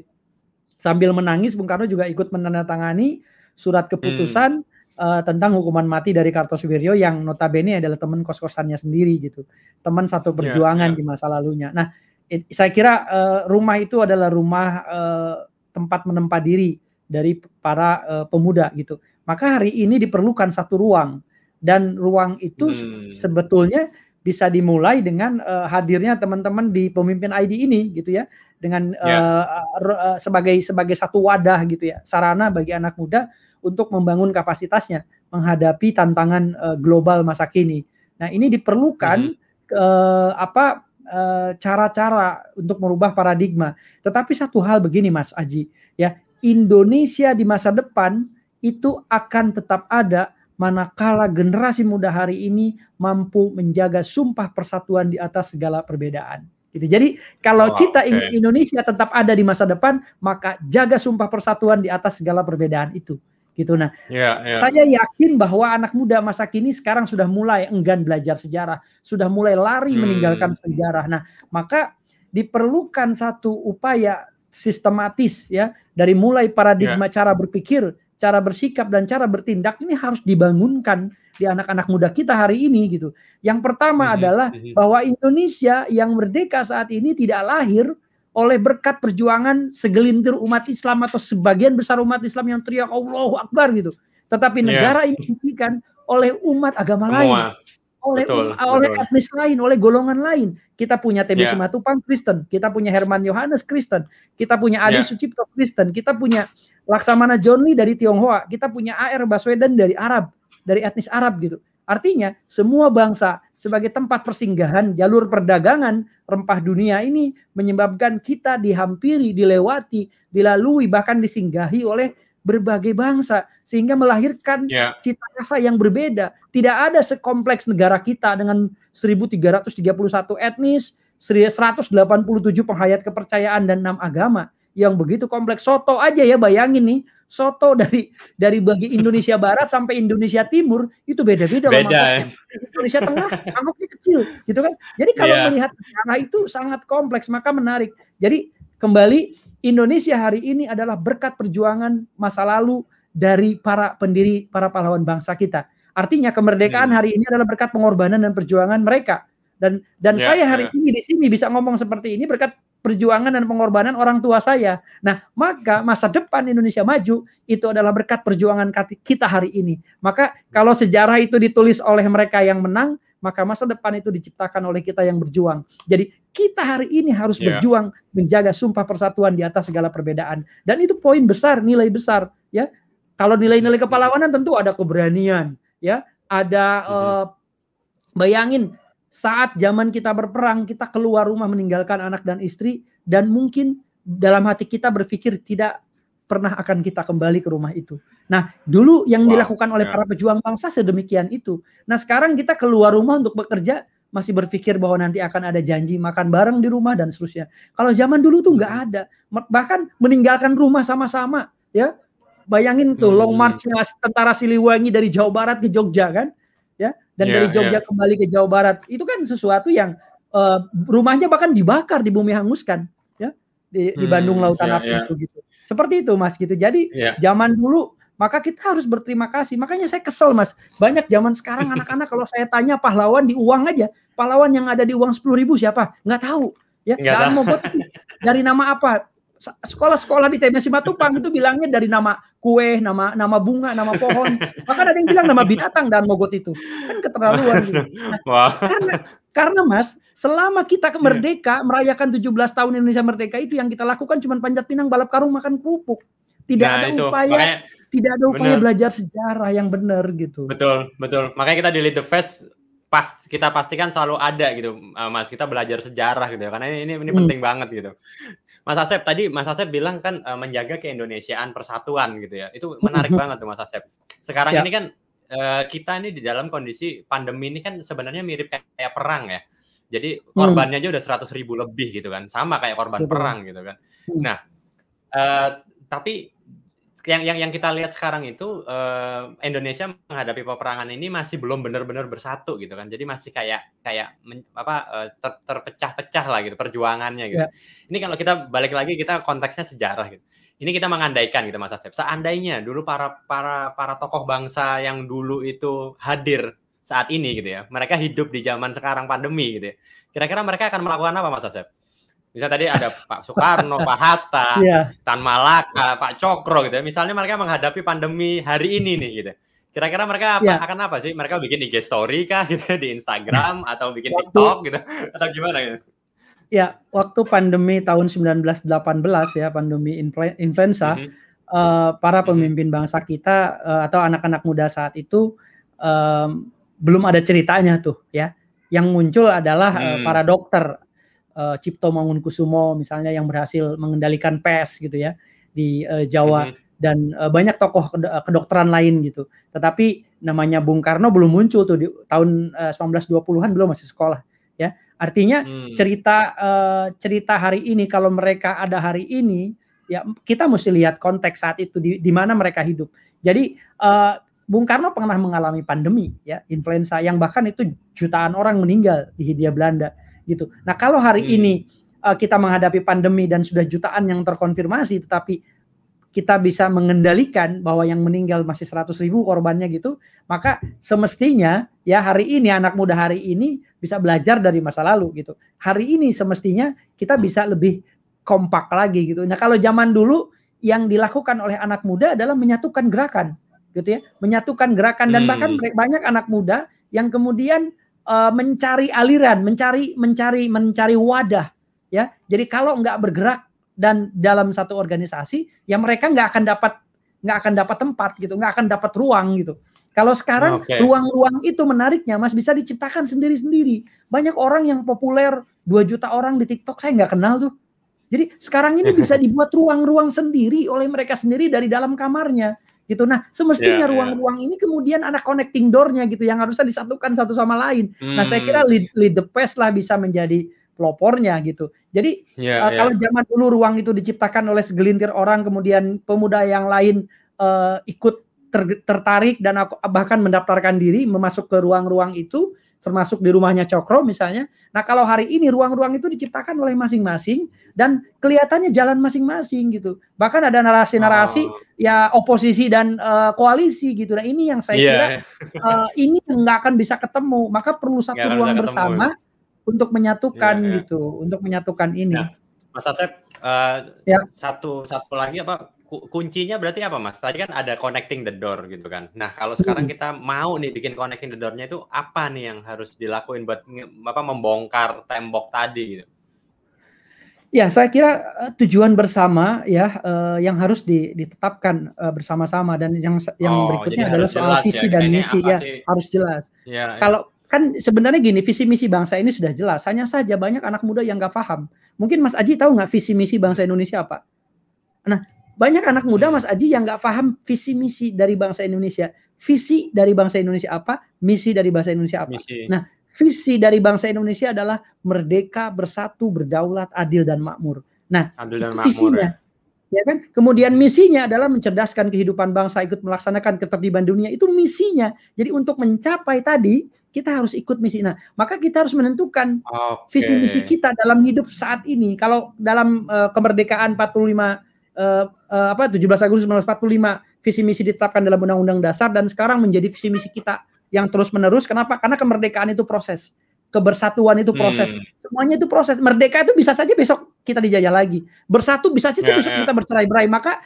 E: sambil menangis Bung Karno juga ikut menandatangani surat keputusan mm. uh, tentang hukuman mati dari Kartosuwiryo yang notabene adalah teman kos-kosannya sendiri gitu, teman satu ya, perjuangan yeah, yeah. di masa lalunya. Nah, it, saya kira uh, rumah itu adalah rumah uh, tempat menempa diri dari para uh, pemuda gitu. Maka hari ini diperlukan satu ruang dan ruang itu hmm. sebetulnya bisa dimulai dengan uh, hadirnya teman-teman di pemimpin ID ini gitu ya dengan yeah. Ya. uh, eh, uh, sebagai sebagai satu wadah gitu ya sarana bagi anak muda untuk membangun kapasitasnya menghadapi tantangan uh, global masa kini. Nah, ini diperlukan -hmm. uh, apa Eh, cara-cara untuk merubah paradigma. Tetapi satu hal begini Mas Aji, ya Indonesia di masa depan itu akan tetap ada manakala generasi muda hari ini mampu menjaga sumpah persatuan di atas segala perbedaan. Gitu. Jadi kalau oh, kita okay. Indonesia tetap ada di masa depan, maka jaga sumpah persatuan di atas segala perbedaan itu gitu nah yeah, yeah. saya yakin bahwa anak muda masa kini sekarang sudah mulai enggan belajar sejarah sudah mulai lari hmm. meninggalkan sejarah nah maka diperlukan satu upaya sistematis ya dari mulai paradigma yeah. cara berpikir cara bersikap dan cara bertindak ini harus dibangunkan di anak-anak muda kita hari ini gitu yang pertama mm -hmm. adalah hmm. bahwa Indonesia yang merdeka saat ini tidak lahir oleh berkat perjuangan segelintir umat Islam atau sebagian besar umat Islam yang teriak Allahu Akbar gitu. Tetapi iya. negara yeah. ini didirikan oleh umat agama Semua. lain, oleh betul, um, oleh etnis lain, oleh golongan lain. Kita punya Tebi iya. yeah. Simatupang Kristen, kita punya Herman Yohanes Kristen, kita punya Adi yeah. Sucipto Kristen, kita punya Laksamana Johnny dari Tionghoa, kita punya AR Baswedan dari Arab, dari etnis Arab gitu. Artinya, semua bangsa sebagai tempat persinggahan jalur perdagangan rempah dunia ini menyebabkan kita dihampiri, dilewati, dilalui, bahkan disinggahi oleh berbagai bangsa sehingga melahirkan yeah. cita rasa yang berbeda. Tidak ada sekompleks negara kita dengan 1331 etnis, 187 penghayat kepercayaan dan enam agama yang begitu kompleks. Soto aja ya bayangin nih soto dari dari bagi Indonesia Barat sampai Indonesia Timur itu beda-beda beda, -beda, Indonesia Tengah angkotnya kecil gitu kan jadi kalau yeah. melihat sejarah itu sangat kompleks maka menarik jadi kembali Indonesia hari ini adalah berkat perjuangan masa lalu dari para pendiri para pahlawan bangsa kita artinya kemerdekaan hmm. hari ini adalah berkat pengorbanan dan perjuangan mereka dan dan yeah, saya hari yeah. ini di sini bisa ngomong seperti ini berkat perjuangan dan pengorbanan orang tua saya. Nah, maka masa depan Indonesia maju itu adalah berkat perjuangan kita hari ini. Maka kalau sejarah itu ditulis oleh mereka yang menang, maka masa depan itu diciptakan oleh kita yang berjuang. Jadi kita hari ini harus yeah. berjuang menjaga sumpah persatuan di atas segala perbedaan. Dan itu poin besar, nilai besar, ya. Kalau nilai-nilai kepahlawanan tentu ada keberanian, ya. Ada mm -hmm. uh, bayangin saat zaman kita berperang, kita keluar rumah meninggalkan anak dan istri dan mungkin dalam hati kita berpikir tidak pernah akan kita kembali ke rumah itu. Nah, dulu yang wow, dilakukan oleh ya. para pejuang bangsa sedemikian itu. Nah, sekarang kita keluar rumah untuk bekerja masih berpikir bahwa nanti akan ada janji makan bareng di rumah dan seterusnya. Kalau zaman dulu tuh nggak hmm. ada, bahkan meninggalkan rumah sama-sama, ya. Bayangin tuh hmm. long marchnya tentara Siliwangi dari Jawa Barat ke Jogja kan, dan yeah, dari iya. Jogja yeah. kembali ke Jawa Barat itu kan sesuatu yang uh, rumahnya bahkan dibakar di bumi hanguskan ya di, di hmm, Bandung Lautan yeah, Api yeah. itu gitu seperti itu mas gitu jadi yeah. zaman dulu maka kita harus berterima kasih makanya saya kesel mas banyak zaman sekarang anak-anak kalau saya tanya pahlawan di uang aja pahlawan yang ada di uang sepuluh ribu siapa nggak tahu ya nggak mau dari nama apa sekolah-sekolah di TMS Simatupang itu bilangnya dari nama kue, nama nama bunga, nama pohon. Bahkan ada yang bilang nama binatang dan mogot itu. Kan keterlaluan gitu.
B: Nah, wow. karena,
E: karena Mas, selama kita iya. merdeka, merayakan 17 tahun Indonesia merdeka itu yang kita lakukan cuma panjat pinang, balap karung, makan kerupuk.
A: Tidak nah, ada upaya
E: tidak ada upaya belajar sejarah yang benar gitu. Betul,
A: betul. Makanya kita di Lead the Fest pas kita pastikan selalu ada gitu eh, mas kita belajar sejarah gitu ya, karena ini ini, ini hmm. penting banget gitu Mas Asep tadi Mas Asep bilang kan uh, menjaga keindonesiaan persatuan gitu ya. Itu menarik mm-hmm. banget tuh Mas Asep. Sekarang ya. ini kan uh, kita ini di dalam kondisi pandemi ini kan sebenarnya mirip kayak kayak perang ya. Jadi hmm. korbannya hmm. aja udah seratus ribu lebih gitu kan, sama kayak korban Betul. perang gitu kan. Hmm. Nah, uh, tapi yang yang yang kita lihat sekarang itu uh, Indonesia menghadapi peperangan ini masih belum benar-benar bersatu gitu kan. Jadi masih kayak kayak men, apa eh, ter, terpecah-pecah lah gitu perjuangannya gitu. Yeah. Ini kalau kita balik lagi kita konteksnya sejarah gitu. Ini kita mengandaikan gitu Mas Asep. Seandainya dulu para para para tokoh bangsa yang dulu itu hadir saat ini gitu ya. Mereka hidup di zaman sekarang pandemi gitu ya. Kira-kira mereka akan melakukan apa Mas Asep? Misal tadi ada Pak Soekarno, Pak Hatta, yeah. Tan Malaka, Pak Cokro gitu. Ya. Misalnya mereka menghadapi pandemi hari ini nih gitu. Kira-kira mereka apa, yeah. akan apa sih? Mereka bikin IG story kah gitu di Instagram atau bikin waktu, TikTok gitu atau gimana gitu?
E: Ya, waktu pandemi tahun 1918 ya, pandemi influenza, mm -hmm. uh, para mhm. pemimpin bangsa kita uh, atau anak-anak muda saat itu um, belum ada ceritanya tuh ya. Yang muncul adalah hmm. para dokter uh, Cipto Mangunkusumo misalnya yang berhasil mengendalikan pes gitu ya di uh, Jawa mm-hmm. dan uh, banyak tokoh kedokteran lain gitu. Tetapi namanya Bung Karno belum muncul tuh di tahun uh, 1920-an belum masih sekolah ya. Artinya hmm. cerita uh, cerita hari ini kalau mereka ada hari ini ya kita mesti lihat konteks saat itu di, di mana mereka hidup. Jadi uh, Bung Karno pernah mengalami pandemi ya, influenza yang bahkan itu jutaan orang meninggal di Hindia Belanda gitu. Nah, kalau hari hmm. ini uh, kita menghadapi pandemi dan sudah jutaan yang terkonfirmasi tetapi kita bisa mengendalikan bahwa yang meninggal masih 100 ribu korbannya gitu, maka semestinya ya hari ini anak muda hari ini bisa belajar dari masa lalu gitu. Hari ini semestinya kita bisa lebih kompak lagi gitu. Nah kalau zaman dulu yang dilakukan oleh anak muda adalah menyatukan gerakan gitu ya, menyatukan gerakan dan hmm. bahkan banyak anak muda yang kemudian uh, mencari aliran, mencari mencari mencari wadah ya. Jadi kalau nggak bergerak dan dalam satu organisasi, ya mereka nggak akan dapat nggak akan dapat tempat gitu, nggak akan dapat ruang gitu. Kalau sekarang ruang ruang-ruang itu menariknya Mas bisa diciptakan sendiri-sendiri. Banyak orang yang populer 2 juta orang di TikTok saya nggak kenal tuh. Jadi sekarang ini bisa dibuat ruang-ruang sendiri oleh mereka sendiri dari dalam kamarnya gitu. Nah, semestinya ya, ya. ruang-ruang yeah, ini kemudian ada connecting door-nya gitu yang harusnya disatukan satu sama lain. Hmm. Nah, saya kira lead, hmm. lead the press lah bisa menjadi pelopornya gitu. Jadi yeah, ya, uh, yeah. kalau zaman dulu ruang itu diciptakan oleh segelintir orang kemudian pemuda yang lain uh, ikut ter tertarik dan bahkan mendaftarkan diri memasuk ke ruang-ruang itu termasuk di rumahnya Cokro misalnya. Nah kalau hari ini ruang-ruang itu diciptakan oleh masing-masing dan kelihatannya jalan masing-masing gitu. Bahkan ada narasi-narasi oh. ya oposisi dan uh, koalisi gitu. Nah ini yang saya yeah. kira uh, ini nggak akan bisa ketemu. Maka perlu satu gak ruang bersama ketemu. Iya. untuk menyatukan yeah, yeah. gitu, untuk menyatukan ini. Nah,
A: Mas Asep, uh, eh, yeah. satu satu lagi apa kuncinya berarti apa mas? Tadi kan ada connecting the door gitu kan. Nah kalau hmm. sekarang kita mau nih bikin connecting the door-nya itu apa nih yang harus dilakuin buat apa membongkar tembok tadi gitu?
E: Ya saya kira eh, tujuan bersama ya eh, yang harus ditetapkan eh, bersama-sama dan yang yang oh, berikutnya adalah soal jelas, visi ya. dan misi ya harus jelas.
B: Ya, ya. kalau
E: ya kan sebenarnya gini visi misi bangsa ini sudah jelas hanya saja banyak anak muda yang nggak paham mungkin Mas Aji tahu nggak visi misi bangsa Indonesia apa nah banyak anak muda hmm. Mas Aji yang nggak paham visi misi dari bangsa Indonesia. Visi dari bangsa Indonesia apa? Misi dari bangsa Indonesia apa? Misi. Nah, visi dari bangsa Indonesia adalah merdeka, bersatu, berdaulat, adil dan makmur.
A: Nah, adil dan itu makmur, visinya.
E: Ya. kan? Kemudian hmm. misinya adalah mencerdaskan kehidupan bangsa ikut melaksanakan ketertiban dunia itu misinya. Jadi untuk mencapai tadi kita harus ikut misi. Nah, maka kita harus menentukan okay. visi misi kita dalam hidup saat ini. Kalau dalam uh, kemerdekaan 45 eh, eh, apa 17 Agustus 1945 visi misi ditetapkan dalam undang-undang dasar dan sekarang menjadi visi misi kita yang terus menerus kenapa karena kemerdekaan itu proses kebersatuan itu proses hmm. semuanya itu proses merdeka itu bisa saja besok kita dijajah lagi bersatu bisa saja ya, besok ya. kita bercerai-berai maka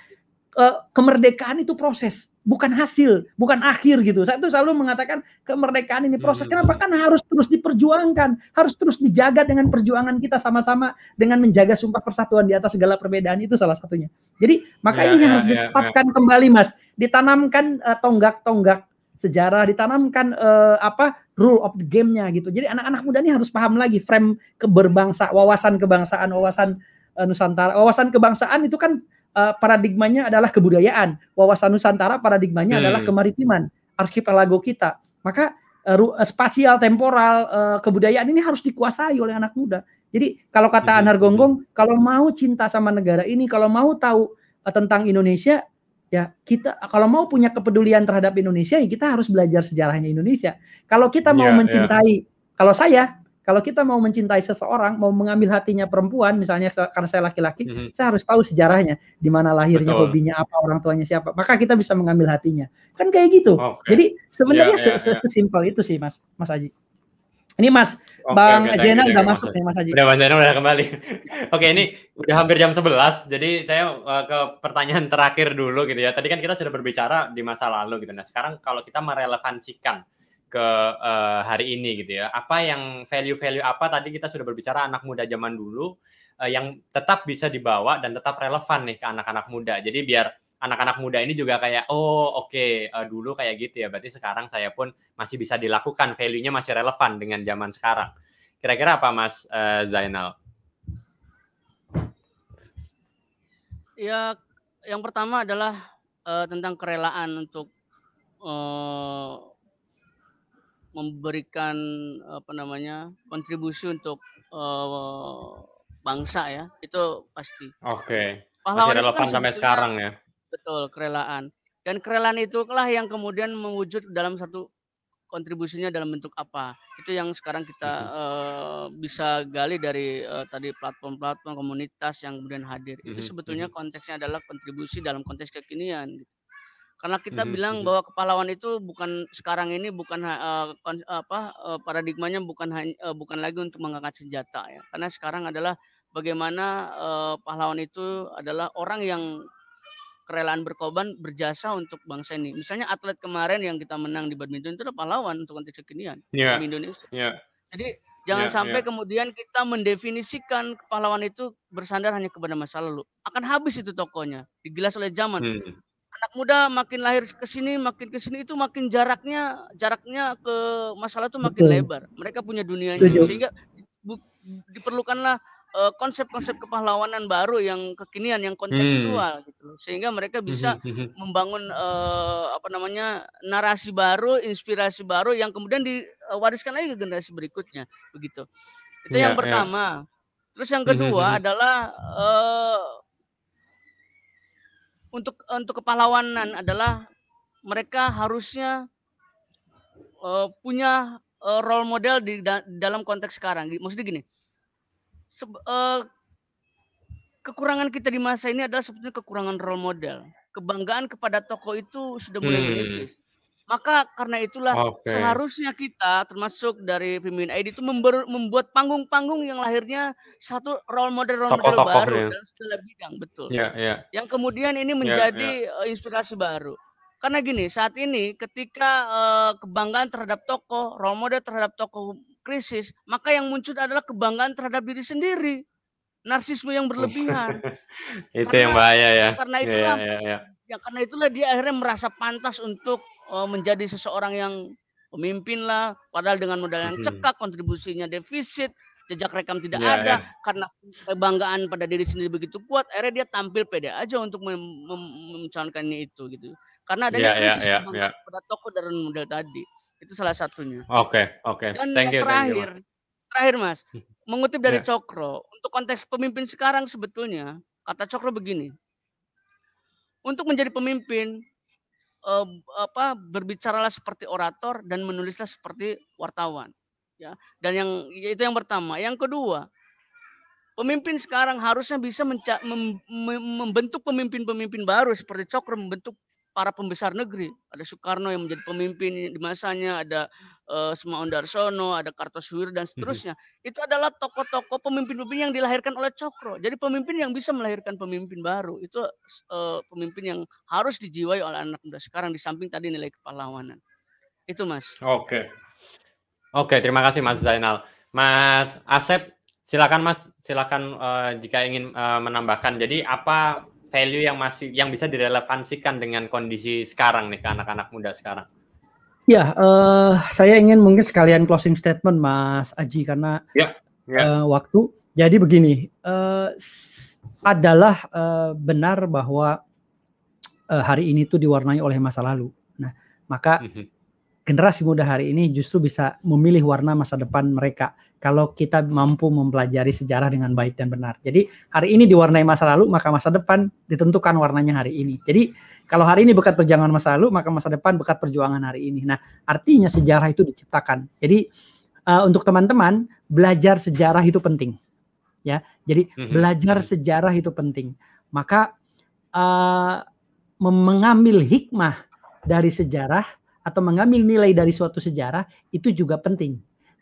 E: Eh, kemerdekaan itu proses, bukan hasil, bukan akhir gitu. Saya itu selalu mengatakan kemerdekaan ini proses. Iya, iya, Kenapa? Iya. Kan harus terus diperjuangkan, harus terus dijaga dengan perjuangan kita sama-sama dengan menjaga sumpah persatuan di atas segala perbedaan itu salah satunya. Jadi maka ya, ini ya, harus ya, ditetapkan ya. kembali, Mas. Ditanamkan eh, tonggak-tonggak uh, sejarah, ditanamkan uh, apa rule of the game-nya gitu. Jadi anak-anak muda ini harus paham lagi frame keberbangsa, wawasan kebangsaan, wawasan Nusantara, wawasan kebangsaan itu kan uh, paradigmanya adalah kebudayaan, wawasan Nusantara paradigmanya hmm. adalah kemaritiman, arsipelago kita. Maka uh, spasial, temporal, uh, kebudayaan ini harus dikuasai oleh anak muda. Jadi kalau kata hmm. Anar Gonggong, kalau mau cinta sama negara ini, kalau mau tahu uh, tentang Indonesia, ya kita kalau mau punya kepedulian terhadap Indonesia, ya kita harus belajar sejarahnya Indonesia. Kalau kita mau yeah, ya. mencintai, yeah. kalau saya kalau kita mau mencintai seseorang, mau mengambil hatinya perempuan, misalnya karena saya laki-laki, mm -hmm. saya harus tahu sejarahnya, di mana lahirnya, Betul. hobinya apa, orang tuanya siapa. Maka kita bisa mengambil hatinya. Kan kayak gitu. Okay. Jadi sebenarnya yeah, yeah, se yeah. Iya, iya. itu sih, Mas, Mas Aji. Ini Mas, okay, Bang okay, Jena udah masuk nih Mas Aji. Udah
A: Mas Jena udah kembali. Oke, ini udah hampir jam 11. Jadi saya uh, ke pertanyaan terakhir dulu gitu ya. Tadi kan kita sudah berbicara di masa lalu gitu. Nah, sekarang kalau kita merelevansikan ke uh, hari ini gitu ya. Apa yang value-value apa tadi kita sudah berbicara anak muda zaman dulu uh, yang tetap bisa dibawa dan tetap relevan nih ke anak-anak muda. Jadi biar anak-anak muda ini juga kayak oh oke okay, uh, eh, dulu kayak gitu ya. Berarti sekarang saya pun masih bisa dilakukan, value-nya masih relevan dengan zaman sekarang. Kira-kira apa Mas uh, Zainal?
D: Ya, yang pertama adalah uh, tentang kerelaan untuk uh, memberikan apa namanya kontribusi untuk uh, bangsa ya itu pasti. Oke. Okay. Masih relevan kan sampai sekarang ya. Betul kerelaan dan kerelaan itulah yang kemudian mewujud dalam satu kontribusinya dalam bentuk apa itu yang sekarang kita uh, bisa gali dari uh, tadi platform-platform komunitas yang kemudian hadir itu sebetulnya konteksnya adalah kontribusi dalam konteks kekinian gitu. Karena kita hmm. bilang hmm. bahwa kepahlawan itu bukan sekarang ini bukan uh, apa uh, paradigmanya bukan uh, bukan lagi untuk mengangkat senjata ya. Karena sekarang adalah bagaimana uh, pahlawan itu adalah orang yang kerelaan berkorban berjasa untuk bangsa ini. Misalnya atlet kemarin yang kita menang di badminton itu adalah pahlawan untuk konteks kekinian yeah. di Indonesia. Yeah. Jadi jangan yeah, sampai yeah. kemudian kita mendefinisikan kepahlawan itu bersandar hanya kepada masa lalu. Akan habis itu tokonya, digilas oleh zaman. Hmm anak muda makin lahir ke sini makin ke sini itu makin jaraknya jaraknya ke masalah itu makin Betul. lebar. Mereka punya dunianya Tujuh. sehingga bu, diperlukanlah konsep eh, konsep-konsep kepahlawanan baru yang kekinian yang kontekstual hmm. gitu sehingga mereka hmm, bisa hmm, hmm. membangun uh, apa namanya narasi baru, inspirasi baru yang kemudian diwariskan lagi ke generasi berikutnya begitu. Itu ya, yang pertama. Ya. Terus yang kedua adalah uh, untuk untuk kepahlawanan adalah mereka harusnya uh, punya uh, role model di da dalam konteks sekarang. Maksudnya gini, uh, kekurangan kita di masa ini adalah sebetulnya kekurangan role model. Kebanggaan kepada tokoh itu sudah mulai hmm. menipis. Maka karena itulah okay. seharusnya kita termasuk dari pemimpin ID itu membuat panggung-panggung yang lahirnya satu role model role Tokoh model baru ya. dalam segala bidang, betul. Yeah, yeah. Yang kemudian ini ya, menjadi yeah, ya. yeah. inspirasi baru. Karena gini, saat ini ketika uh, kebanggaan terhadap tokoh, role model terhadap tokoh krisis, maka yang muncul adalah kebanggaan terhadap diri sendiri. Narsisme yang berlebihan. itu karena, yang bahaya ya. Karena ya, itulah yeah, yeah, yeah Ya karena itulah dia akhirnya merasa pantas untuk uh, menjadi seseorang yang pemimpin lah. Padahal dengan modal yang mm-hmm. cekak, kontribusinya defisit, jejak rekam tidak yeah, ada. Yeah. Karena kebanggaan pada diri sendiri begitu kuat, akhirnya dia tampil pede aja untuk mem mem mencalonkannya itu gitu. Karena ada yeah, iya, krisis yeah, iya, yeah, yeah. pada toko dan modal tadi. Itu salah satunya. Oke, okay, oke. Okay. Dan thank you, terakhir, thank you. terakhir mas, hmm. mengutip dari yeah. Cokro, untuk konteks pemimpin sekarang sebetulnya, kata Cokro begini, untuk menjadi pemimpin eh, apa berbicaralah seperti orator dan menulislah seperti wartawan. Ya. Dan yang itu yang pertama, yang kedua, pemimpin sekarang harusnya bisa mem- membentuk pemimpin-pemimpin baru seperti Cokro membentuk para pembesar negeri. Ada Soekarno yang menjadi pemimpin di masanya, ada uh, eh, Semaun Darsono, ada Kartosuwir dan mhm. seterusnya. Hmm. Itu adalah tokoh-tokoh pemimpin-pemimpin yang dilahirkan oleh Cokro. Jadi pemimpin yang bisa melahirkan pemimpin baru itu uh, pemimpin yang harus dijiwai oleh anak muda sekarang di samping tadi nilai kepahlawanan. Itu Mas. Oke. Okay.
A: Oke, okay, terima kasih Mas Zainal. Mas Asep, silakan Mas, silakan uh, jika ingin uh, menambahkan. Jadi apa value yang masih yang bisa direlevansikan dengan kondisi sekarang nih ke anak-anak muda sekarang?
E: Ya, uh, saya ingin mungkin sekalian closing statement Mas Aji karena ya, ya. Uh, waktu. Jadi begini, uh, adalah uh, benar bahwa uh, hari ini tuh diwarnai oleh masa lalu. Nah, maka mm -hmm. generasi muda hari ini justru bisa memilih warna masa depan mereka kalau kita mampu mempelajari sejarah dengan baik dan benar. Jadi hari ini diwarnai masa lalu, maka masa depan ditentukan warnanya hari ini. Jadi kalau hari ini bekat perjuangan masa lalu, maka masa depan bekat perjuangan hari ini. Nah, artinya sejarah itu diciptakan. Jadi uh, untuk teman-teman, belajar sejarah itu penting. Ya. Jadi mhm. belajar mhm. sejarah itu penting. Maka uh, mengambil hikmah dari sejarah atau mengambil nilai dari suatu sejarah itu juga penting.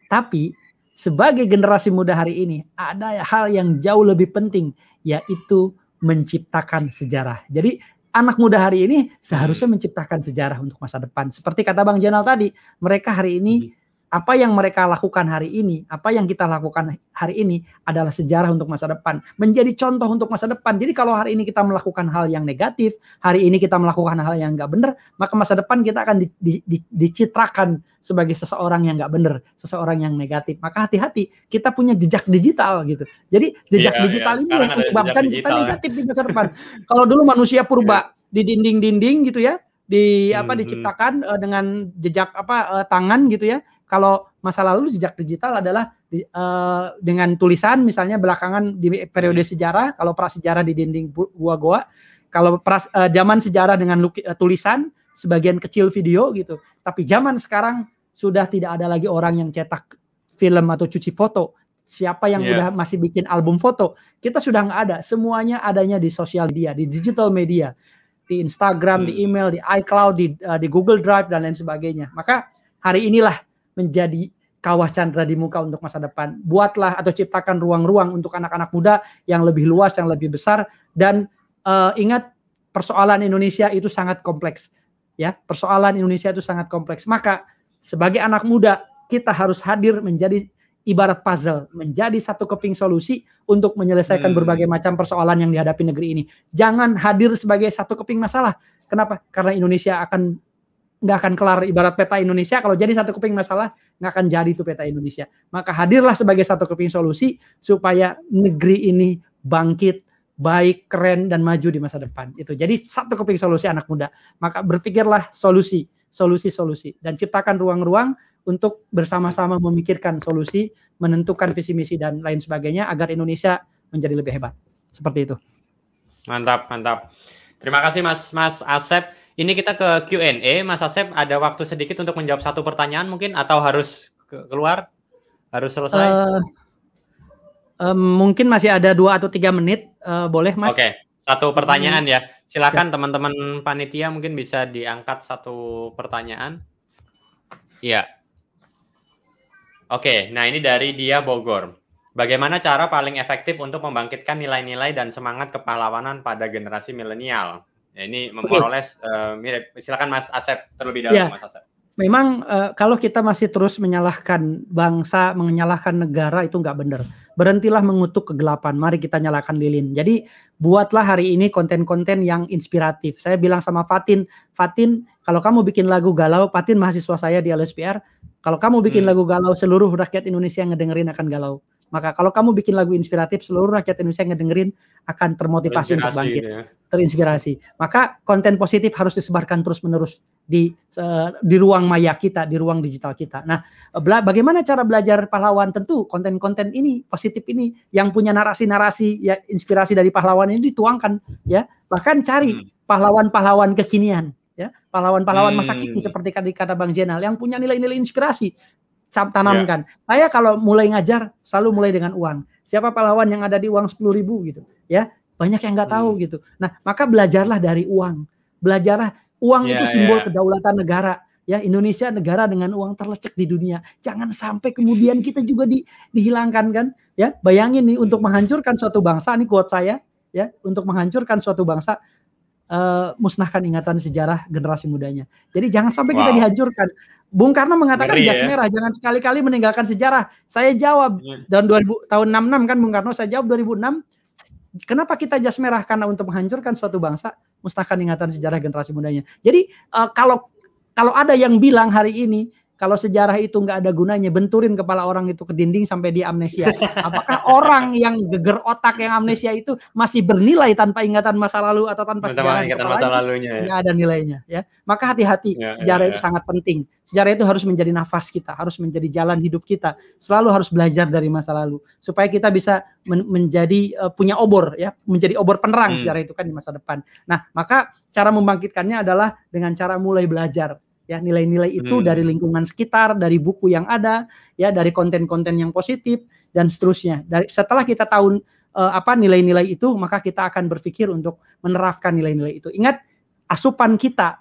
E: Tapi sebagai generasi muda hari ini ada hal yang jauh lebih penting yaitu menciptakan sejarah. Jadi anak muda hari ini seharusnya hmm. menciptakan sejarah untuk masa depan. Seperti kata Bang Janal tadi, mereka hari ini hmm apa yang mereka lakukan hari ini, apa yang kita lakukan hari ini adalah sejarah untuk masa depan, menjadi contoh untuk masa depan. Jadi kalau hari ini kita melakukan hal yang negatif, hari ini kita melakukan hal yang nggak benar, maka masa depan kita akan di, di, di, dicitrakan sebagai seseorang yang nggak benar, seseorang yang negatif. Maka hati-hati, kita punya jejak digital gitu. Jadi
A: jejak ya, digital ya, ini yang menyebabkan kita negatif
E: di masa depan. kalau dulu manusia purba iya. di dinding-dinding gitu ya, di hmm. apa mhm. diciptakan uh, dengan jejak apa uh, tangan gitu ya. Kalau masa lalu jejak digital adalah di, uh, dengan tulisan misalnya belakangan di periode mhm. sejarah, kalau prasejarah di dinding gua-gua, kalau pras, uh, zaman sejarah dengan luki, uh, tulisan, sebagian kecil video gitu. Tapi zaman sekarang sudah tidak ada lagi orang yang cetak film atau cuci foto. Siapa yang yeah. Iya. masih bikin album foto? Kita sudah nggak ada. Semuanya adanya di sosial media, di digital media di Instagram, hmm. di email, di iCloud, di, uh, di Google Drive dan lain sebagainya. Maka hari inilah menjadi kawah Chandra di muka untuk masa depan. Buatlah atau ciptakan ruang-ruang untuk anak-anak muda yang lebih luas, yang lebih besar dan uh, ingat persoalan Indonesia itu sangat kompleks. Ya, persoalan Indonesia itu sangat kompleks. Maka sebagai anak muda kita harus hadir menjadi ibarat puzzle menjadi satu keping solusi untuk menyelesaikan hmm. berbagai macam persoalan yang dihadapi negeri ini. Jangan hadir sebagai satu keping masalah. Kenapa? Karena Indonesia akan nggak akan kelar ibarat peta Indonesia kalau jadi satu keping masalah nggak akan jadi itu peta Indonesia. Maka hadirlah sebagai satu keping solusi supaya negeri ini bangkit baik, keren dan maju di masa depan. Itu. Jadi satu keping solusi anak muda. Maka berpikirlah solusi, solusi-solusi dan ciptakan ruang-ruang untuk bersama-sama memikirkan solusi, menentukan visi misi dan lain sebagainya agar Indonesia menjadi lebih hebat. Seperti itu.
A: Mantap, mantap. Terima kasih Mas Mas Asep. Ini kita ke Q&A. Mas Asep ada waktu sedikit untuk menjawab satu pertanyaan mungkin atau harus keluar? Harus selesai? Uh,
E: um, mungkin masih ada dua atau tiga menit, uh, boleh Mas? Oke, okay.
A: satu pertanyaan ya. Hmm. Silakan ya. teman-teman panitia mungkin bisa diangkat satu pertanyaan. Iya. Oke, nah ini dari dia Bogor. Bagaimana cara paling efektif untuk membangkitkan nilai-nilai dan semangat kepahlawanan pada generasi milenial? Ya, ini okay. uh, eh, mirip. Silakan Mas Asep terlebih dahulu, yeah. Mas Asep.
E: Memang uh, kalau kita masih terus menyalahkan bangsa, menyalahkan negara itu nggak benar. Berhentilah mengutuk kegelapan. Mari kita nyalakan lilin. Jadi buatlah hari ini konten-konten yang inspiratif. Saya bilang sama Fatin, Fatin kalau kamu bikin lagu galau, Fatin mahasiswa saya di LSPR, kalau kamu bikin hmm. lagu galau, seluruh rakyat Indonesia yang ngedengerin akan galau. Maka kalau kamu bikin lagu inspiratif, seluruh rakyat Indonesia yang ngedengerin akan termotivasi untuk bangkit, ya. terinspirasi. Maka konten positif harus disebarkan terus-menerus di uh, di ruang maya kita, di ruang digital kita. Nah, bagaimana cara belajar pahlawan? Tentu konten-konten ini positif ini yang punya narasi-narasi ya inspirasi dari pahlawan ini dituangkan ya. Bahkan cari hmm. pahlawan-pahlawan kekinian ya pahlawan-pahlawan hmm. masa kini seperti kata Bang Jenal yang punya nilai-nilai inspirasi tanamkan. Yeah. Saya kalau mulai ngajar selalu mulai dengan uang. Siapa pahlawan yang ada di uang sepuluh ribu gitu, ya banyak yang nggak tahu hmm. gitu. Nah maka belajarlah dari uang, belajarlah uang yeah, itu simbol yeah. kedaulatan negara. Ya Indonesia negara dengan uang terlecek di dunia. Jangan sampai kemudian kita juga di, dihilangkan kan? Ya bayangin nih untuk hmm. menghancurkan suatu bangsa, ini kuat saya ya untuk menghancurkan suatu bangsa uh, musnahkan ingatan sejarah generasi mudanya. Jadi jangan sampai wow. kita dihancurkan. Bung Karno mengatakan jas ya? merah, jangan sekali-kali meninggalkan sejarah. Saya jawab hmm. tahun 2000 tahun 66 kan Bung Karno, saya jawab 2006. Kenapa kita jas merah? Karena untuk menghancurkan suatu bangsa, musnahkan ingatan sejarah generasi mudanya. Jadi uh, kalau kalau ada yang bilang hari ini kalau sejarah itu nggak ada gunanya, benturin kepala orang itu ke dinding sampai dia amnesia. Apakah orang yang geger otak yang amnesia itu masih bernilai tanpa ingatan masa lalu atau tanpa Mata sejarah ingatan masa lalunya? Ya. ada nilainya, ya. Maka hati-hati, ya, ya sejarah ya, ya. itu sangat penting. Sejarah itu harus menjadi nafas kita, harus menjadi jalan hidup kita. Selalu harus belajar dari masa lalu supaya kita bisa men menjadi uh, punya obor, ya, menjadi obor penerang hmm. sejarah itu kan di masa depan. Nah, maka cara membangkitkannya adalah dengan cara mulai belajar ya nilai-nilai itu hmm. dari lingkungan sekitar, dari buku yang ada, ya dari konten-konten yang positif dan seterusnya. Dari setelah kita tahu uh, apa nilai-nilai itu, maka kita akan berpikir untuk menerapkan nilai-nilai itu. Ingat asupan kita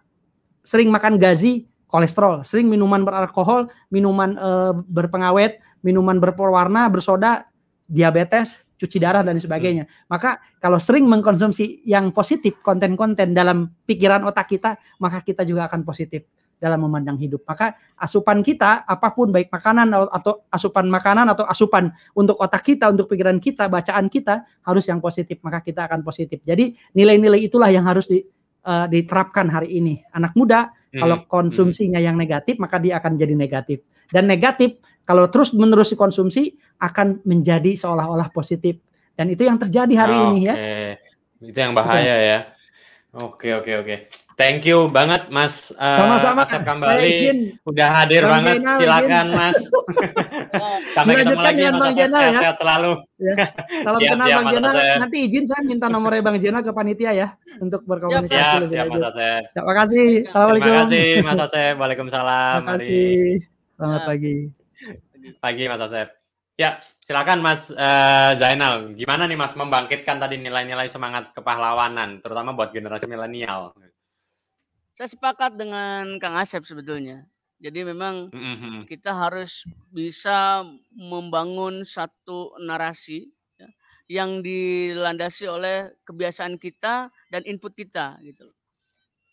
E: sering makan gazi kolesterol, sering minuman beralkohol, minuman uh, berpengawet, minuman berpewarna, bersoda, diabetes, cuci darah dan sebagainya. Hmm. Maka kalau sering mengkonsumsi yang positif konten-konten dalam pikiran otak kita, maka kita juga akan positif dalam memandang hidup. Maka asupan kita apapun baik makanan atau asupan makanan atau asupan untuk otak kita, untuk pikiran kita, bacaan kita harus yang positif, maka kita akan positif. Jadi nilai-nilai itulah yang harus di, uh, diterapkan hari ini. Anak muda hmm. kalau hmm. konsumsinya hmm. yang negatif, maka dia akan jadi negatif. Dan negatif kalau terus menerus dikonsumsi akan menjadi seolah-olah positif. Dan itu yang terjadi hari oh, ini okay.
A: ya. Itu yang bahaya itu yang... ya. Oke, okay, oke, okay, oke. Okay. Thank you banget Mas eh, Sama-sama. Uh, kembali. -sama. udah hadir Bang banget. Jenal, Silakan Mas.
E: Sampai ketemu lagi dengan Bang Jenal ya. Sehat selalu. Ya. Salam siap, kenal siap, Bang Jenal. Nanti izin saya minta nomornya Bang Jenal ke panitia ya untuk berkomunikasi siap, lebih siap, ya, Terima kasih. Assalamualaikum. Terima kasih Mas Asep.
A: Waalaikumsalam. Terima kasih. Selamat pagi. Pagi Mas Asep. Ya, silakan Mas uh, Zainal. Gimana nih Mas membangkitkan tadi nilai-nilai semangat kepahlawanan, terutama buat generasi milenial?
D: Saya sepakat dengan Kang Asep sebetulnya. Jadi memang mm-hmm. kita harus bisa membangun satu narasi ya, yang dilandasi oleh kebiasaan kita dan input kita gitu.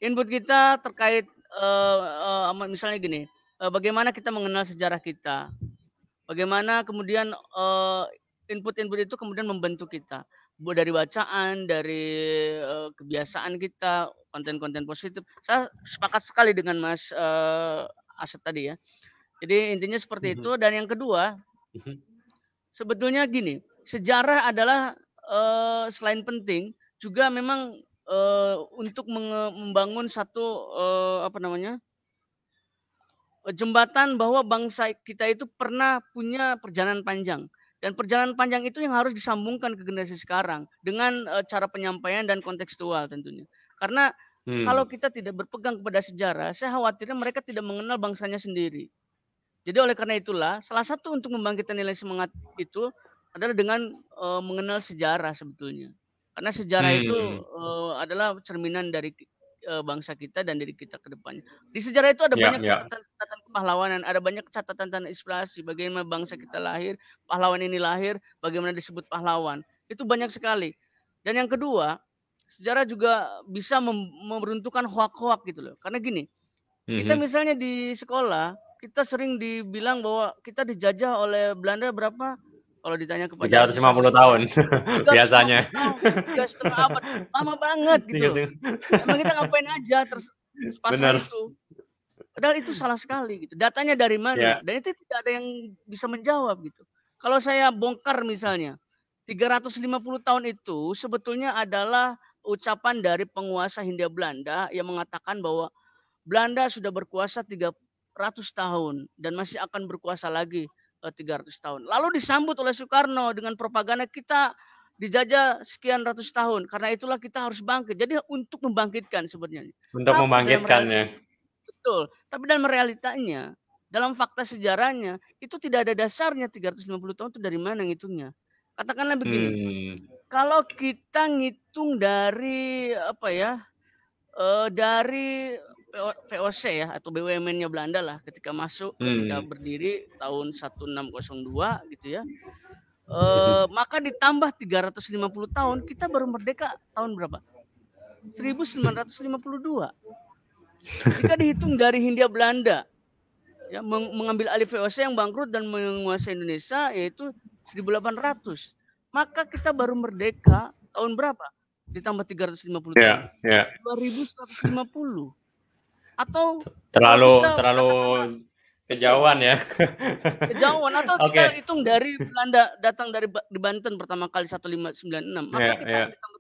D: Input kita terkait uh, uh, misalnya gini, uh, bagaimana kita mengenal sejarah kita, bagaimana kemudian input-input itu kemudian membentuk kita buat dari bacaan, dari uh, kebiasaan kita, konten-konten positif. Saya sepakat sekali dengan Mas uh, Asep tadi ya. Jadi intinya seperti mm-hmm. itu mhm. dan yang kedua mm-hmm. sebetulnya gini, sejarah adalah uh, selain penting juga memang uh, untuk membangun satu uh, apa namanya? jembatan bahwa bangsa kita itu pernah punya perjalanan panjang dan perjalanan panjang itu yang harus disambungkan ke generasi sekarang dengan uh, cara penyampaian dan kontekstual tentunya. Karena hmm. kalau kita tidak berpegang kepada sejarah, saya khawatirnya mereka tidak mengenal bangsanya sendiri. Jadi oleh karena itulah salah satu untuk membangkitkan nilai semangat itu adalah dengan uh, mengenal sejarah sebetulnya. Karena sejarah hmm. itu uh, eh, adalah cerminan dari uh, bangsa kita dan diri kita ke depannya. Di sejarah itu ada yeah, banyak ya. catatan-catatan yeah. Catatan ada banyak catatan-catatan inspirasi bagaimana bangsa kita lahir, pahlawan ini lahir, bagaimana disebut pahlawan. Itu banyak sekali. Dan yang kedua, sejarah juga bisa memeruntukkan hoak-hoak gitu loh. Karena gini,
B: kita mhm. misalnya
D: di sekolah, kita sering dibilang bahwa kita dijajah oleh Belanda berapa? Kalau ditanya ke kepada 350 tahun biasanya. Tiga setengah abad lama banget gitu. Emang kita ngapain aja terus pas itu. Padahal itu salah sekali gitu. Datanya dari mana? Yeah. Dan itu tidak ada yang bisa menjawab gitu. Kalau saya bongkar misalnya 350 tahun itu sebetulnya adalah ucapan dari penguasa Hindia Belanda yang mengatakan bahwa Belanda sudah berkuasa 300 tahun dan masih akan berkuasa lagi 300 eh, tahun. Lalu disambut oleh Soekarno dengan propaganda kita dijajah sekian ratus tahun. Karena itulah kita harus bangkit. Jadi untuk membangkitkan sebenarnya. Untuk Tapi membangkitkannya. betul. Tapi dalam realitanya, dalam fakta sejarahnya, itu tidak ada dasarnya 350 tahun itu dari mana ngitungnya. Katakanlah begini. Hmm. Kalau kita ngitung dari apa ya? Uh, dari VOC ya atau BUMN-nya Belanda lah ketika masuk hmm. ketika berdiri tahun 1602 gitu ya. E, maka ditambah 350 tahun kita baru merdeka tahun berapa? 1952. Jika dihitung dari Hindia Belanda ya meng mengambil alih VOC yang bangkrut dan menguasai Indonesia yaitu 1800. Maka kita baru merdeka tahun berapa? Ditambah 350 yeah, tahun. Yeah. Ya. 2150 atau terlalu terlalu
A: kejauhan ya
D: kejauhan atau okay. kita hitung dari Belanda datang dari di Banten pertama kali 1596 maka yeah, kita yeah. ditambah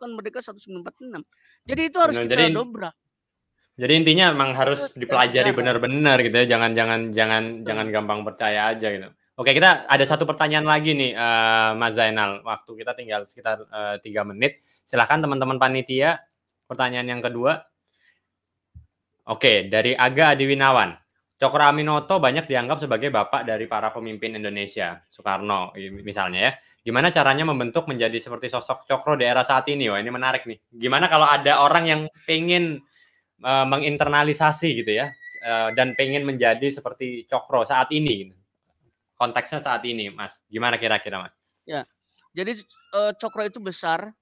D: 350 kan merdeka 1946 jadi itu harus nah, kita Dobra dobrak
A: jadi intinya emang harus dipelajari benar-benar gitu ya jangan jangan jangan Betul. jangan gampang percaya aja gitu Oke, kita ada satu pertanyaan lagi nih, uh, Mas Zainal. Waktu kita tinggal sekitar eh, tiga uh, menit. Silahkan teman-teman panitia, pertanyaan yang kedua Oke, dari Aga Adiwinawan. Cokro Aminoto banyak dianggap sebagai bapak dari para pemimpin Indonesia, Soekarno misalnya ya. Gimana caranya membentuk menjadi seperti sosok Cokro di era saat ini? Wah ini menarik nih. Gimana kalau ada orang yang pengen uh, e, menginternalisasi gitu ya, uh, dan pengen menjadi seperti Cokro saat ini? Konteksnya saat ini, Mas. Gimana kira-kira, Mas?
D: Ya, jadi uh, Cokro itu besar,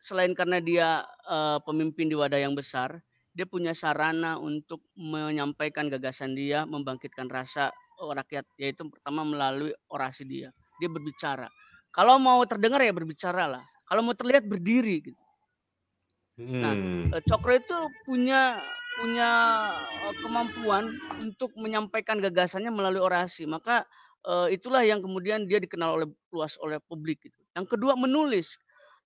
D: selain karena dia uh, pemimpin di wadah yang besar, dia punya sarana untuk menyampaikan gagasan dia, membangkitkan rasa oh, rakyat, yaitu pertama melalui orasi dia. Dia berbicara. Kalau mau terdengar ya berbicara lah. Kalau mau terlihat berdiri. Gitu. Nah, hmm. Nah, Cokro itu punya punya eh, kemampuan untuk menyampaikan gagasannya melalui orasi. Maka eh, itulah yang kemudian dia dikenal oleh luas oleh publik. Gitu. Yang kedua menulis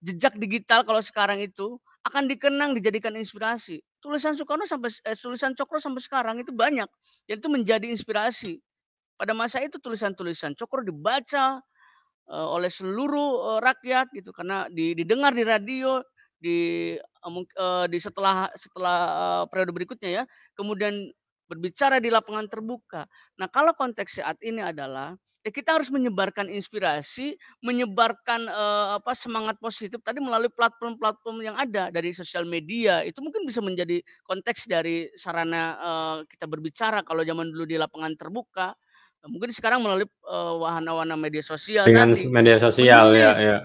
D: jejak digital kalau sekarang itu akan dikenang dijadikan inspirasi. Tulisan Soekarno sampai eh, tulisan Cokro sampai sekarang itu banyak jadi itu menjadi inspirasi. Pada masa itu tulisan-tulisan Cokro dibaca uh, oleh seluruh uh, rakyat gitu karena didengar di radio di uh, di setelah setelah uh, periode berikutnya ya. Kemudian berbicara di lapangan terbuka. Nah, kalau konteks saat ini adalah ya kita harus menyebarkan inspirasi, menyebarkan eh, apa semangat positif tadi melalui platform-platform yang ada dari sosial media. Itu mungkin bisa menjadi konteks dari sarana eh, kita berbicara kalau zaman dulu di lapangan terbuka. Mungkin sekarang melalui wahana-wahana uh, media sosial dengan nanti, media
A: sosial ya, menulis, ya, ya.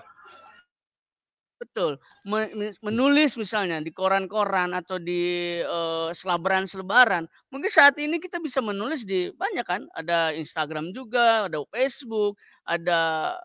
D: Betul. Iya. Menulis misalnya di koran-koran atau di uh, eh, selebaran-selebaran. Mungkin saat ini kita bisa menulis di banyak kan. Ada Instagram juga, ada Facebook, ada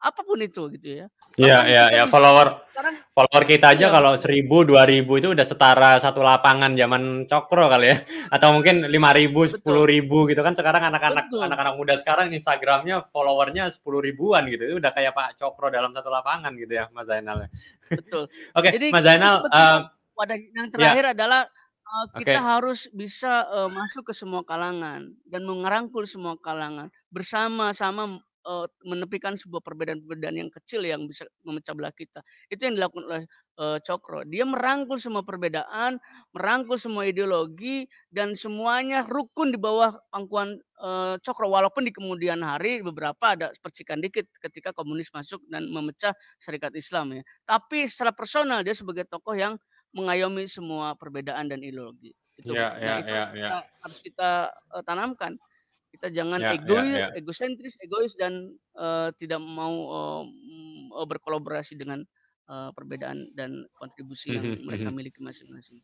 D: apapun itu gitu ya.
A: Iya iya iya follower sekarang, follower kita aja ya, kalau seribu dua ribu itu udah setara satu lapangan zaman cokro kali ya atau mungkin lima ribu sepuluh ribu gitu kan sekarang anak-anak anak-anak muda sekarang Instagramnya followernya sepuluh ribuan gitu itu udah kayak Pak Cokro dalam satu lapangan gitu ya Mas Zainal. Ya. Betul. Oke okay, Mas Zainal. Uh,
D: yang iya. terakhir ya. adalah uh, kita okay. harus bisa uh, masuk ke semua kalangan dan mengerangkul semua kalangan bersama-sama uh, menepikan sebuah perbedaan-perbedaan yang kecil yang bisa memecah belah kita. Itu yang dilakukan oleh uh, Cokro. Dia merangkul semua perbedaan, merangkul semua ideologi dan semuanya rukun di bawah pangkuan uh, eh, Cokro walaupun di kemudian hari beberapa ada percikan dikit ketika komunis masuk dan memecah Serikat Islam ya. Tapi secara personal dia sebagai tokoh yang mengayomi semua perbedaan dan ideologi. Itu, ya, nah, ya, itu ya, harus, ya. Kita, harus kita uh, tanamkan. Kita jangan Ya, ego, ya, ya. egosentris, egois dan uh, tidak mau uh, berkolaborasi dengan uh, perbedaan dan kontribusi yang mhm, mereka mhm. miliki masing-masing.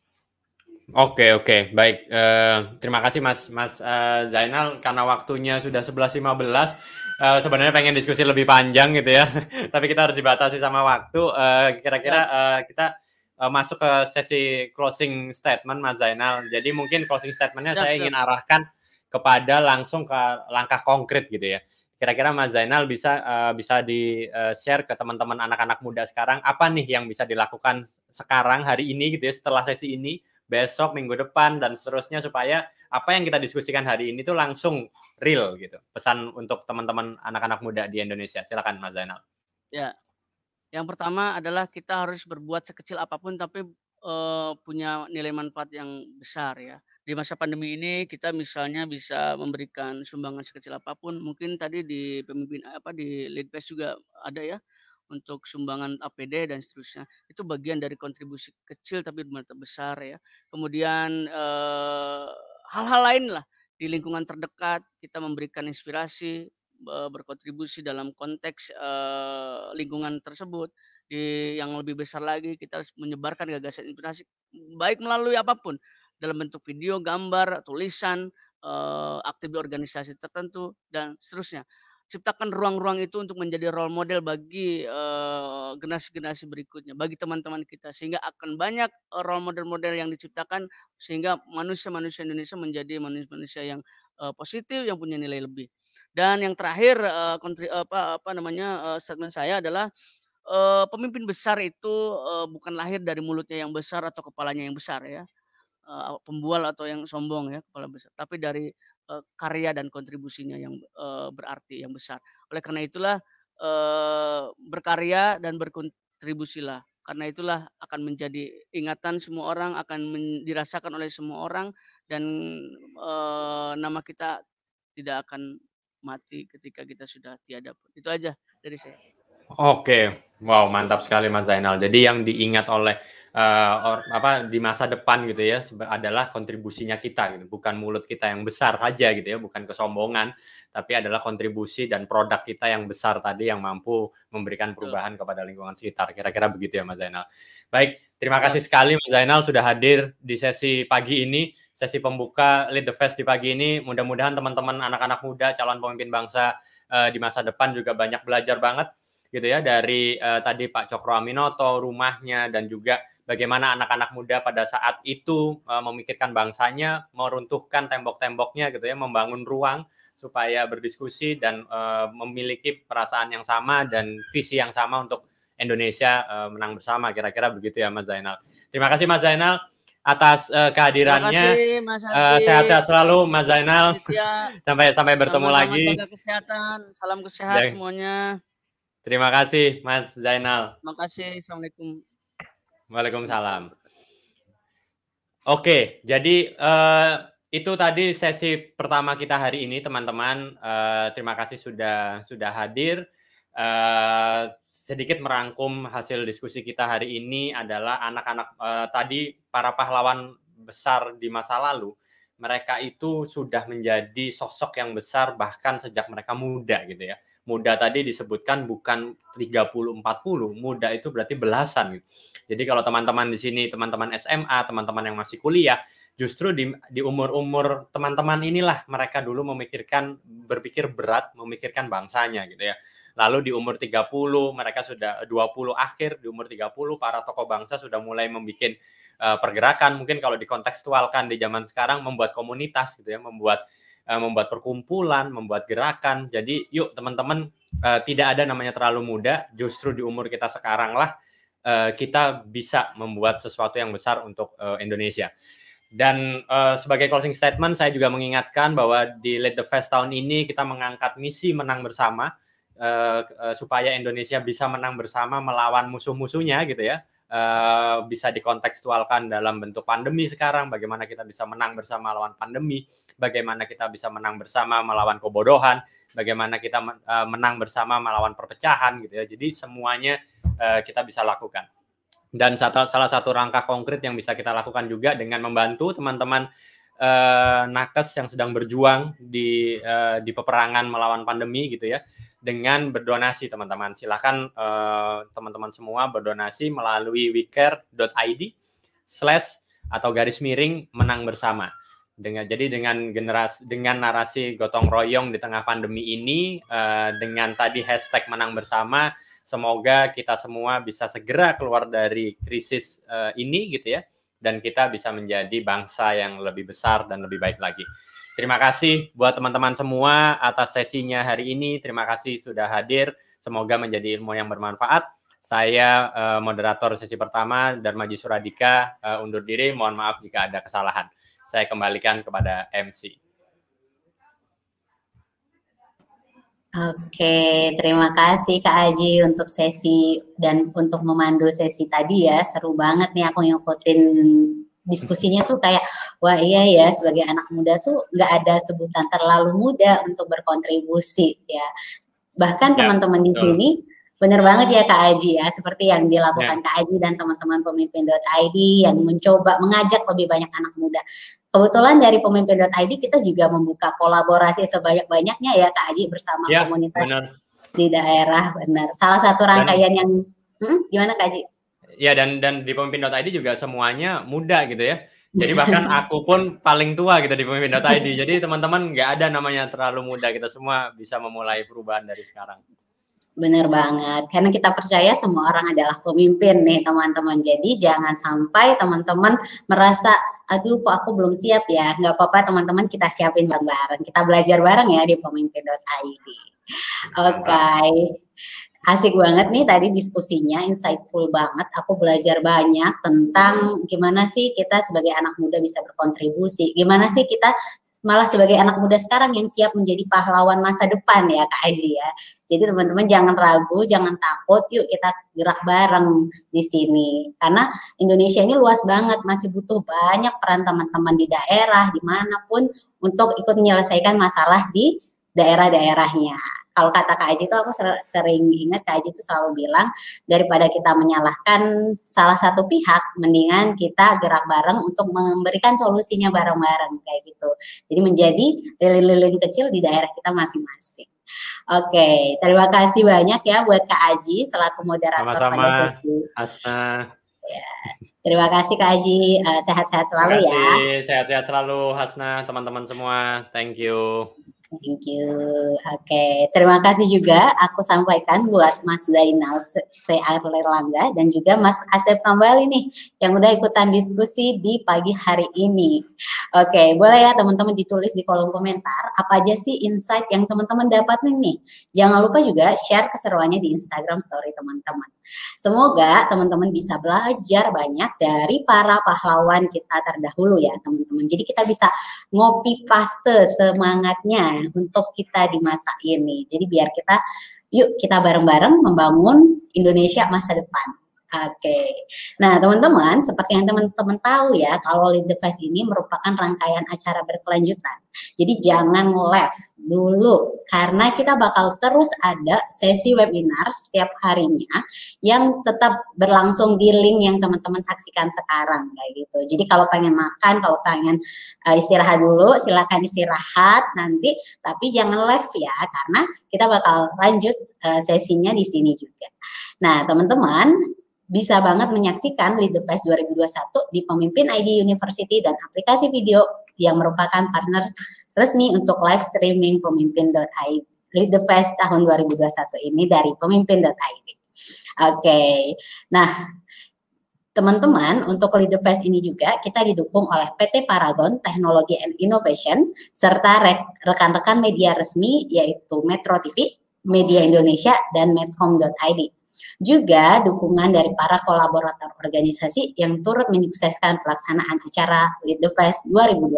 A: Oke oke baik uh, terima kasih Mas Mas uh, Zainal karena waktunya sudah 11.15 uh, sebenarnya pengen diskusi lebih panjang gitu ya tapi kita harus dibatasi sama waktu kira kira-kira uh, kita uh, masuk ke sesi closing statement Mas Zainal jadi mungkin closing statementnya ya, saya ingin arahkan kepada langsung ke langkah konkret gitu ya. Kira-kira Mas Zainal bisa uh, bisa di uh, share ke teman-teman anak-anak muda sekarang apa nih yang bisa dilakukan sekarang hari ini gitu ya setelah sesi ini, besok, minggu depan dan seterusnya supaya apa yang kita diskusikan hari ini tuh langsung real gitu. Pesan untuk teman-teman anak-anak muda di Indonesia. Silakan Mas Zainal.
D: Ya. Yang pertama adalah kita harus berbuat sekecil apapun tapi uh, punya nilai manfaat yang besar ya di masa pandemi ini kita misalnya bisa memberikan sumbangan sekecil apapun mungkin tadi di pemimpin apa di lead base juga ada ya untuk sumbangan APD dan seterusnya itu bagian dari kontribusi kecil tapi benar besar ya kemudian hal eh, hal-hal lain lah di lingkungan terdekat kita memberikan inspirasi berkontribusi dalam konteks eh, lingkungan tersebut di yang lebih besar lagi kita harus menyebarkan gagasan inspirasi baik melalui apapun dalam bentuk video, gambar, tulisan, eh, aktif di organisasi tertentu dan seterusnya. Ciptakan ruang-ruang itu untuk menjadi role model bagi eh, generasi-generasi berikutnya, bagi teman-teman kita sehingga akan banyak eh, role model-model yang diciptakan sehingga manusia-manusia Indonesia menjadi manusia-manusia yang positif yang punya nilai lebih. Dan yang terakhir kontri, apa apa namanya statement saya adalah pemimpin besar itu bukan lahir dari mulutnya yang besar atau kepalanya yang besar ya uh, pembual atau yang sombong ya kepala besar, tapi dari uh, karya dan kontribusinya yang uh, berarti yang besar. Oleh karena itulah uh, berkarya dan berkontribusilah. Karena itulah akan menjadi ingatan semua orang, akan dirasakan oleh semua orang dan uh, nama kita tidak akan mati ketika kita sudah tiada pun. Itu aja dari saya.
A: Oke, wow mantap sekali Mas Zainal. Jadi yang diingat oleh uh, or, apa di masa depan gitu ya adalah kontribusinya kita gitu bukan mulut kita yang besar saja gitu ya bukan kesombongan tapi adalah kontribusi dan produk kita yang besar tadi yang mampu memberikan perubahan kepada lingkungan sekitar kira-kira begitu ya Mas Zainal baik terima kasih kasih sekali Mas Zainal sudah hadir di sesi pagi ini sesi pembuka Lead the Fest di pagi ini mudah-mudahan teman-teman anak-anak muda calon pemimpin bangsa eh, di masa depan juga banyak belajar banget gitu ya dari uh, tadi Pak Cokro Aminoto rumahnya dan juga bagaimana anak-anak muda pada saat itu uh, memikirkan bangsanya meruntuhkan tembok-temboknya gitu ya membangun ruang supaya berdiskusi dan uh, memiliki perasaan yang sama dan visi yang sama untuk Indonesia uh, menang bersama kira-kira begitu ya Mas Zainal. Terima kasih Mas Zainal atas uh, kehadirannya.
D: Sehat-sehat uh, selalu
A: Mas Zainal. sampai sampai bertemu Sama -sama lagi. salam
D: kesehatan, salam kesehatan semuanya.
A: Terima kasih Mas Zainal.
D: Terima kasih. Assalamualaikum.
A: Waalaikumsalam. Oke, jadi uh, itu tadi sesi pertama kita hari ini teman-teman. Uh, terima kasih sudah sudah hadir. Uh, sedikit merangkum hasil diskusi kita hari ini adalah anak-anak uh, tadi para pahlawan besar di masa lalu mereka itu sudah menjadi sosok yang besar bahkan sejak mereka muda gitu ya muda tadi disebutkan bukan 30 40, muda itu berarti belasan gitu. Jadi kalau teman-teman di sini teman-teman SMA, teman-teman yang masih kuliah, justru di di umur-umur teman-teman inilah mereka dulu memikirkan berpikir berat, memikirkan bangsanya gitu ya. Lalu di umur 30 mereka sudah 20 akhir, di umur 30 para tokoh bangsa sudah mulai membuat uh, eh, pergerakan, mungkin kalau dikontekstualkan di zaman sekarang membuat komunitas gitu ya, membuat Eh, membuat perkumpulan, membuat gerakan. Jadi yuk teman-teman eh, tidak ada namanya terlalu muda, justru di umur kita sekarang lah eh, kita bisa membuat sesuatu yang besar untuk Indonesia. Dan uh, sebagai closing statement, saya juga mengingatkan bahwa di Let the Fest tahun ini kita mengangkat misi menang bersama uh, uh, supaya Indonesia bisa menang bersama melawan musuh-musuhnya gitu ya. Uh, bisa dikontekstualkan dalam bentuk pandemi sekarang, bagaimana kita bisa menang bersama lawan pandemi bagaimana kita bisa menang bersama melawan kebodohan, bagaimana kita e, menang bersama melawan perpecahan gitu ya. Jadi semuanya e, kita bisa lakukan. Dan salah satu rangka konkret yang bisa kita lakukan juga dengan membantu teman-teman e, nakes yang sedang berjuang di di peperangan melawan pandemi gitu ya dengan berdonasi teman-teman silahkan teman teman-teman semua berdonasi melalui wicare.id slash atau garis miring menang bersama dengan jadi dengan generasi dengan narasi gotong royong di tengah pandemi ini uh, dengan tadi hashtag menang bersama semoga kita semua bisa segera keluar dari krisis uh, ini gitu ya dan kita bisa menjadi bangsa yang lebih besar dan lebih baik lagi. Terima kasih buat teman-teman semua atas sesinya hari ini. Terima kasih sudah hadir. Semoga menjadi ilmu yang bermanfaat. Saya uh, moderator sesi pertama Dharma Jisuradika uh, undur diri. Mohon maaf jika ada kesalahan saya kembalikan kepada MC.
C: Oke, terima kasih Kak Aji untuk sesi dan untuk memandu sesi tadi ya. Seru banget nih aku ngikutin diskusinya tuh kayak wah iya ya sebagai anak muda tuh nggak ada sebutan terlalu muda untuk berkontribusi ya. Bahkan ya, teman-teman ya, di sini Benar banget ya Kak Aji ya, seperti yang dilakukan ya. Kak Aji dan teman-teman pemimpin.id yang mencoba mengajak lebih banyak anak muda. Kebetulan dari pemimpin.id kita juga membuka kolaborasi sebanyak-banyaknya ya Kak Aji bersama ya, komunitas benar. di daerah benar. Salah satu rangkaian dan, yang hmm, gimana Kak Aji?
A: Ya dan dan di pemimpin.id juga semuanya muda gitu ya. Jadi bahkan aku pun paling tua kita gitu di pemimpin.id. Jadi teman-teman nggak ada namanya terlalu muda. Kita semua bisa memulai perubahan dari sekarang.
C: Benar banget, karena kita percaya semua orang adalah pemimpin nih teman-teman. Jadi jangan sampai teman-teman merasa, aduh kok aku belum siap ya. Nggak apa-apa teman-teman, kita siapin bareng-bareng. Kita belajar bareng ya di pemimpin.id. Oke, okay. asik banget nih tadi diskusinya, insightful banget. Aku belajar banyak tentang gimana sih kita sebagai anak muda bisa berkontribusi. Gimana sih kita malah sebagai anak muda sekarang yang siap menjadi pahlawan masa depan ya Kak Aji ya. Jadi teman-teman jangan ragu, jangan takut, yuk kita gerak bareng di sini. Karena Indonesia ini luas banget, masih butuh banyak peran teman-teman di daerah, dimanapun untuk ikut menyelesaikan masalah di daerah-daerahnya kalau kata Kak Aji itu aku sering ingat Kak Aji itu selalu bilang daripada kita menyalahkan salah satu pihak mendingan kita gerak bareng untuk memberikan solusinya bareng-bareng kayak gitu. Jadi menjadi lilin-lilin kecil di daerah kita masing-masing. Oke, okay, terima kasih banyak ya buat Kak Aji selaku moderator Sama-sama. pada
A: sesi. Asa. Ya.
C: Terima kasih Kak Aji, eh, sehat-sehat selalu terima ya. kasih.
A: ya. Sehat-sehat selalu Hasna, teman-teman semua. Thank you.
C: Thank you. Oke, okay. terima kasih juga aku sampaikan buat Mas Zainal C.R. Lerlangga dan juga Mas Asep Kambali nih yang udah ikutan diskusi di pagi hari ini. Oke, okay. boleh ya teman-teman ditulis di kolom komentar apa aja sih insight yang teman-teman dapat nih. Jangan lupa juga share keseruannya di Instagram story teman-teman. Semoga teman-teman bisa belajar banyak dari para pahlawan kita terdahulu ya teman-teman. Jadi kita bisa ngopi paste semangatnya untuk kita di masa ini. Jadi biar kita yuk kita bareng-bareng membangun Indonesia masa depan. Oke. Okay. Nah, teman-teman, seperti yang teman-teman tahu ya, kalau Lead the Fest ini merupakan rangkaian acara berkelanjutan. Jadi jangan left dulu karena kita bakal terus ada sesi webinar setiap harinya yang tetap berlangsung di link yang teman-teman saksikan sekarang kayak gitu. Jadi kalau pengen makan, kalau pengen eh, istirahat dulu, silakan istirahat nanti tapi jangan left ya karena kita bakal lanjut uh, sesinya di sini juga. Nah, teman-teman bisa banget menyaksikan Lead the Past 2021 di Pemimpin ID University dan aplikasi video yang merupakan partner resmi untuk live streaming pemimpin.id Lead the Fest tahun 2021 ini dari pemimpin. Id. Oke, okay. nah teman-teman untuk Lead the Fest ini juga kita didukung oleh PT Paragon Technology and Innovation serta rekan-rekan media resmi yaitu Metro TV, Media Indonesia, dan Medcom.id juga dukungan dari para kolaborator organisasi yang turut menyukseskan pelaksanaan acara Lead the Fest 2021.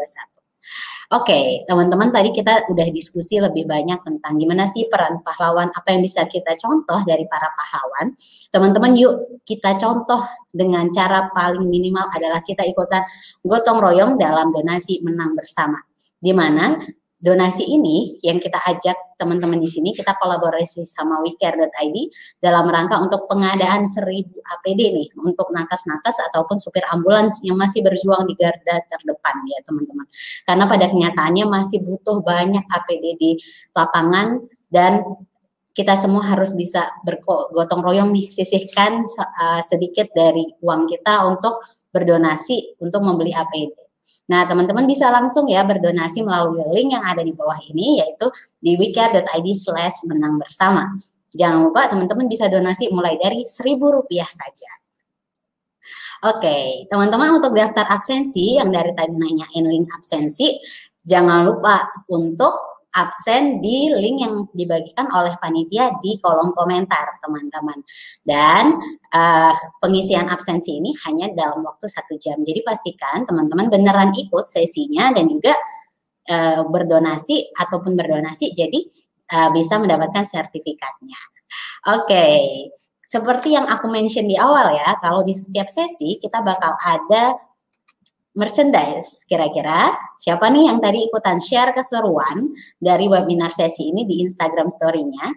C: Oke, okay, teman-teman tadi kita udah diskusi lebih banyak tentang gimana sih peran pahlawan, apa yang bisa kita contoh dari para pahlawan. Teman-teman yuk kita contoh dengan cara paling minimal adalah kita ikutan gotong royong dalam donasi menang bersama. Di mana donasi ini yang kita ajak teman-teman di sini kita kolaborasi sama WeCare.id dalam rangka untuk pengadaan 1000 APD nih untuk nakes-nakes ataupun supir ambulans yang masih berjuang di garda terdepan ya teman-teman. Karena pada kenyataannya masih butuh banyak APD di lapangan dan kita semua harus bisa bergotong royong nih sisihkan uh, sedikit dari uang kita untuk berdonasi untuk membeli APD Nah, teman-teman bisa langsung ya berdonasi melalui link yang ada di bawah ini yaitu di wicare.id slash menang bersama. Jangan lupa teman-teman bisa donasi mulai dari seribu rupiah saja. Oke, teman-teman untuk daftar absensi yang dari tadi nanyain link absensi, jangan lupa untuk absen di link yang dibagikan oleh panitia di kolom komentar teman-teman dan uh, pengisian absensi ini hanya dalam waktu satu jam jadi pastikan teman-teman beneran ikut sesinya dan juga uh, berdonasi ataupun berdonasi jadi uh, bisa mendapatkan sertifikatnya oke okay. Seperti yang aku mention di awal ya, kalau di setiap sesi kita bakal ada merchandise. Kira-kira siapa nih yang tadi ikutan share keseruan dari webinar sesi ini di Instagram story-nya?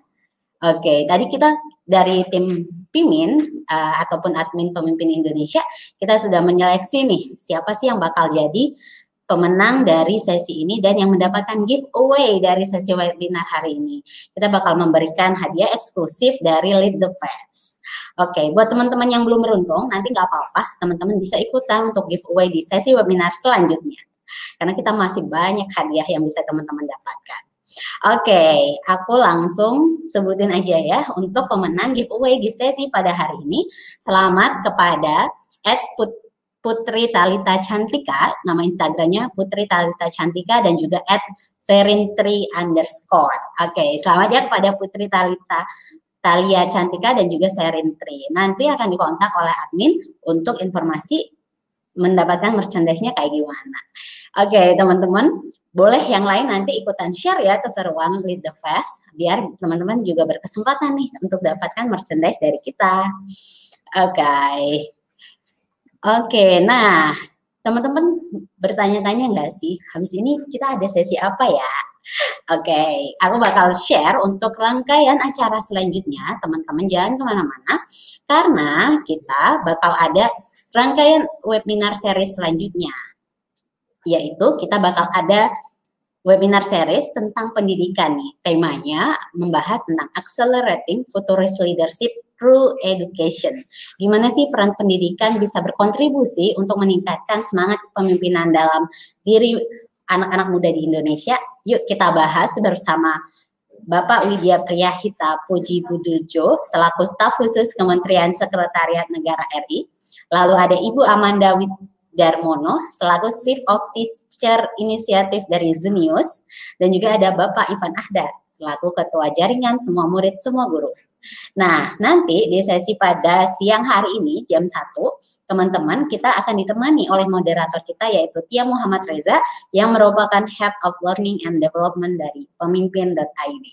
C: Oke, okay, tadi kita dari tim Pimin uh, ataupun admin pemimpin Indonesia, kita sudah menyeleksi nih siapa sih yang bakal jadi pemenang dari sesi ini dan yang mendapatkan giveaway dari sesi webinar hari ini. Kita bakal memberikan hadiah eksklusif dari Lead the Fans. Oke, buat teman-teman yang belum beruntung, nanti nggak apa-apa, teman-teman bisa ikutan untuk giveaway di sesi webinar selanjutnya. Karena kita masih banyak hadiah yang bisa teman-teman dapatkan. Oke, aku langsung sebutin aja ya untuk pemenang giveaway di sesi pada hari ini. Selamat kepada Ed Put Putri Talita Cantika, nama Instagramnya Putri Talita Cantika dan juga at serintri underscore. Oke, selamat ya kepada Putri Talita Talia Cantika dan juga Serintri. Nanti akan dikontak oleh admin untuk informasi mendapatkan merchandise-nya kayak gimana. Oke, teman-teman, boleh yang lain nanti ikutan share ya keseruan Lead the Fest biar teman-teman juga berkesempatan nih untuk dapatkan merchandise dari kita. Oke. Okay. Oke, nah teman-teman bertanya-tanya nggak sih, habis ini kita ada sesi apa ya? Oke, aku bakal share untuk rangkaian acara selanjutnya. Teman-teman jangan kemana-mana, karena kita bakal ada rangkaian webinar seri selanjutnya. Yaitu kita bakal ada webinar series tentang pendidikan nih. Temanya membahas tentang accelerating futurist leadership through education. Gimana sih peran pendidikan bisa berkontribusi untuk meningkatkan semangat kepemimpinan dalam diri anak-anak muda di Indonesia? Yuk kita bahas bersama Bapak Widya Priyahita Puji Budujo selaku staf khusus Kementerian Sekretariat Negara RI. Lalu ada Ibu Amanda Darmono selaku Chief of Teacher Inisiatif dari Zenius dan juga ada Bapak Ivan Ahda selaku Ketua Jaringan Semua Murid Semua Guru. Nah, nanti di sesi pada siang hari ini jam 1, teman-teman kita akan ditemani oleh moderator kita yaitu Tia Muhammad Reza yang merupakan Head of Learning and Development dari pemimpin.id.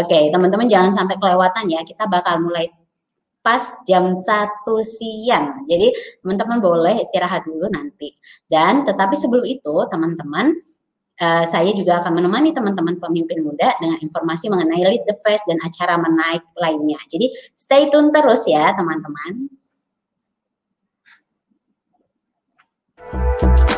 C: Oke, teman-teman jangan sampai kelewatan ya. Kita bakal mulai pas jam 1 siang. Jadi teman-teman boleh istirahat dulu nanti. Dan tetapi sebelum itu teman-teman Uh, saya juga akan menemani teman-teman pemimpin muda dengan informasi mengenai Lead the face dan acara menaik lainnya. Jadi stay tune terus ya teman-teman. Thank you.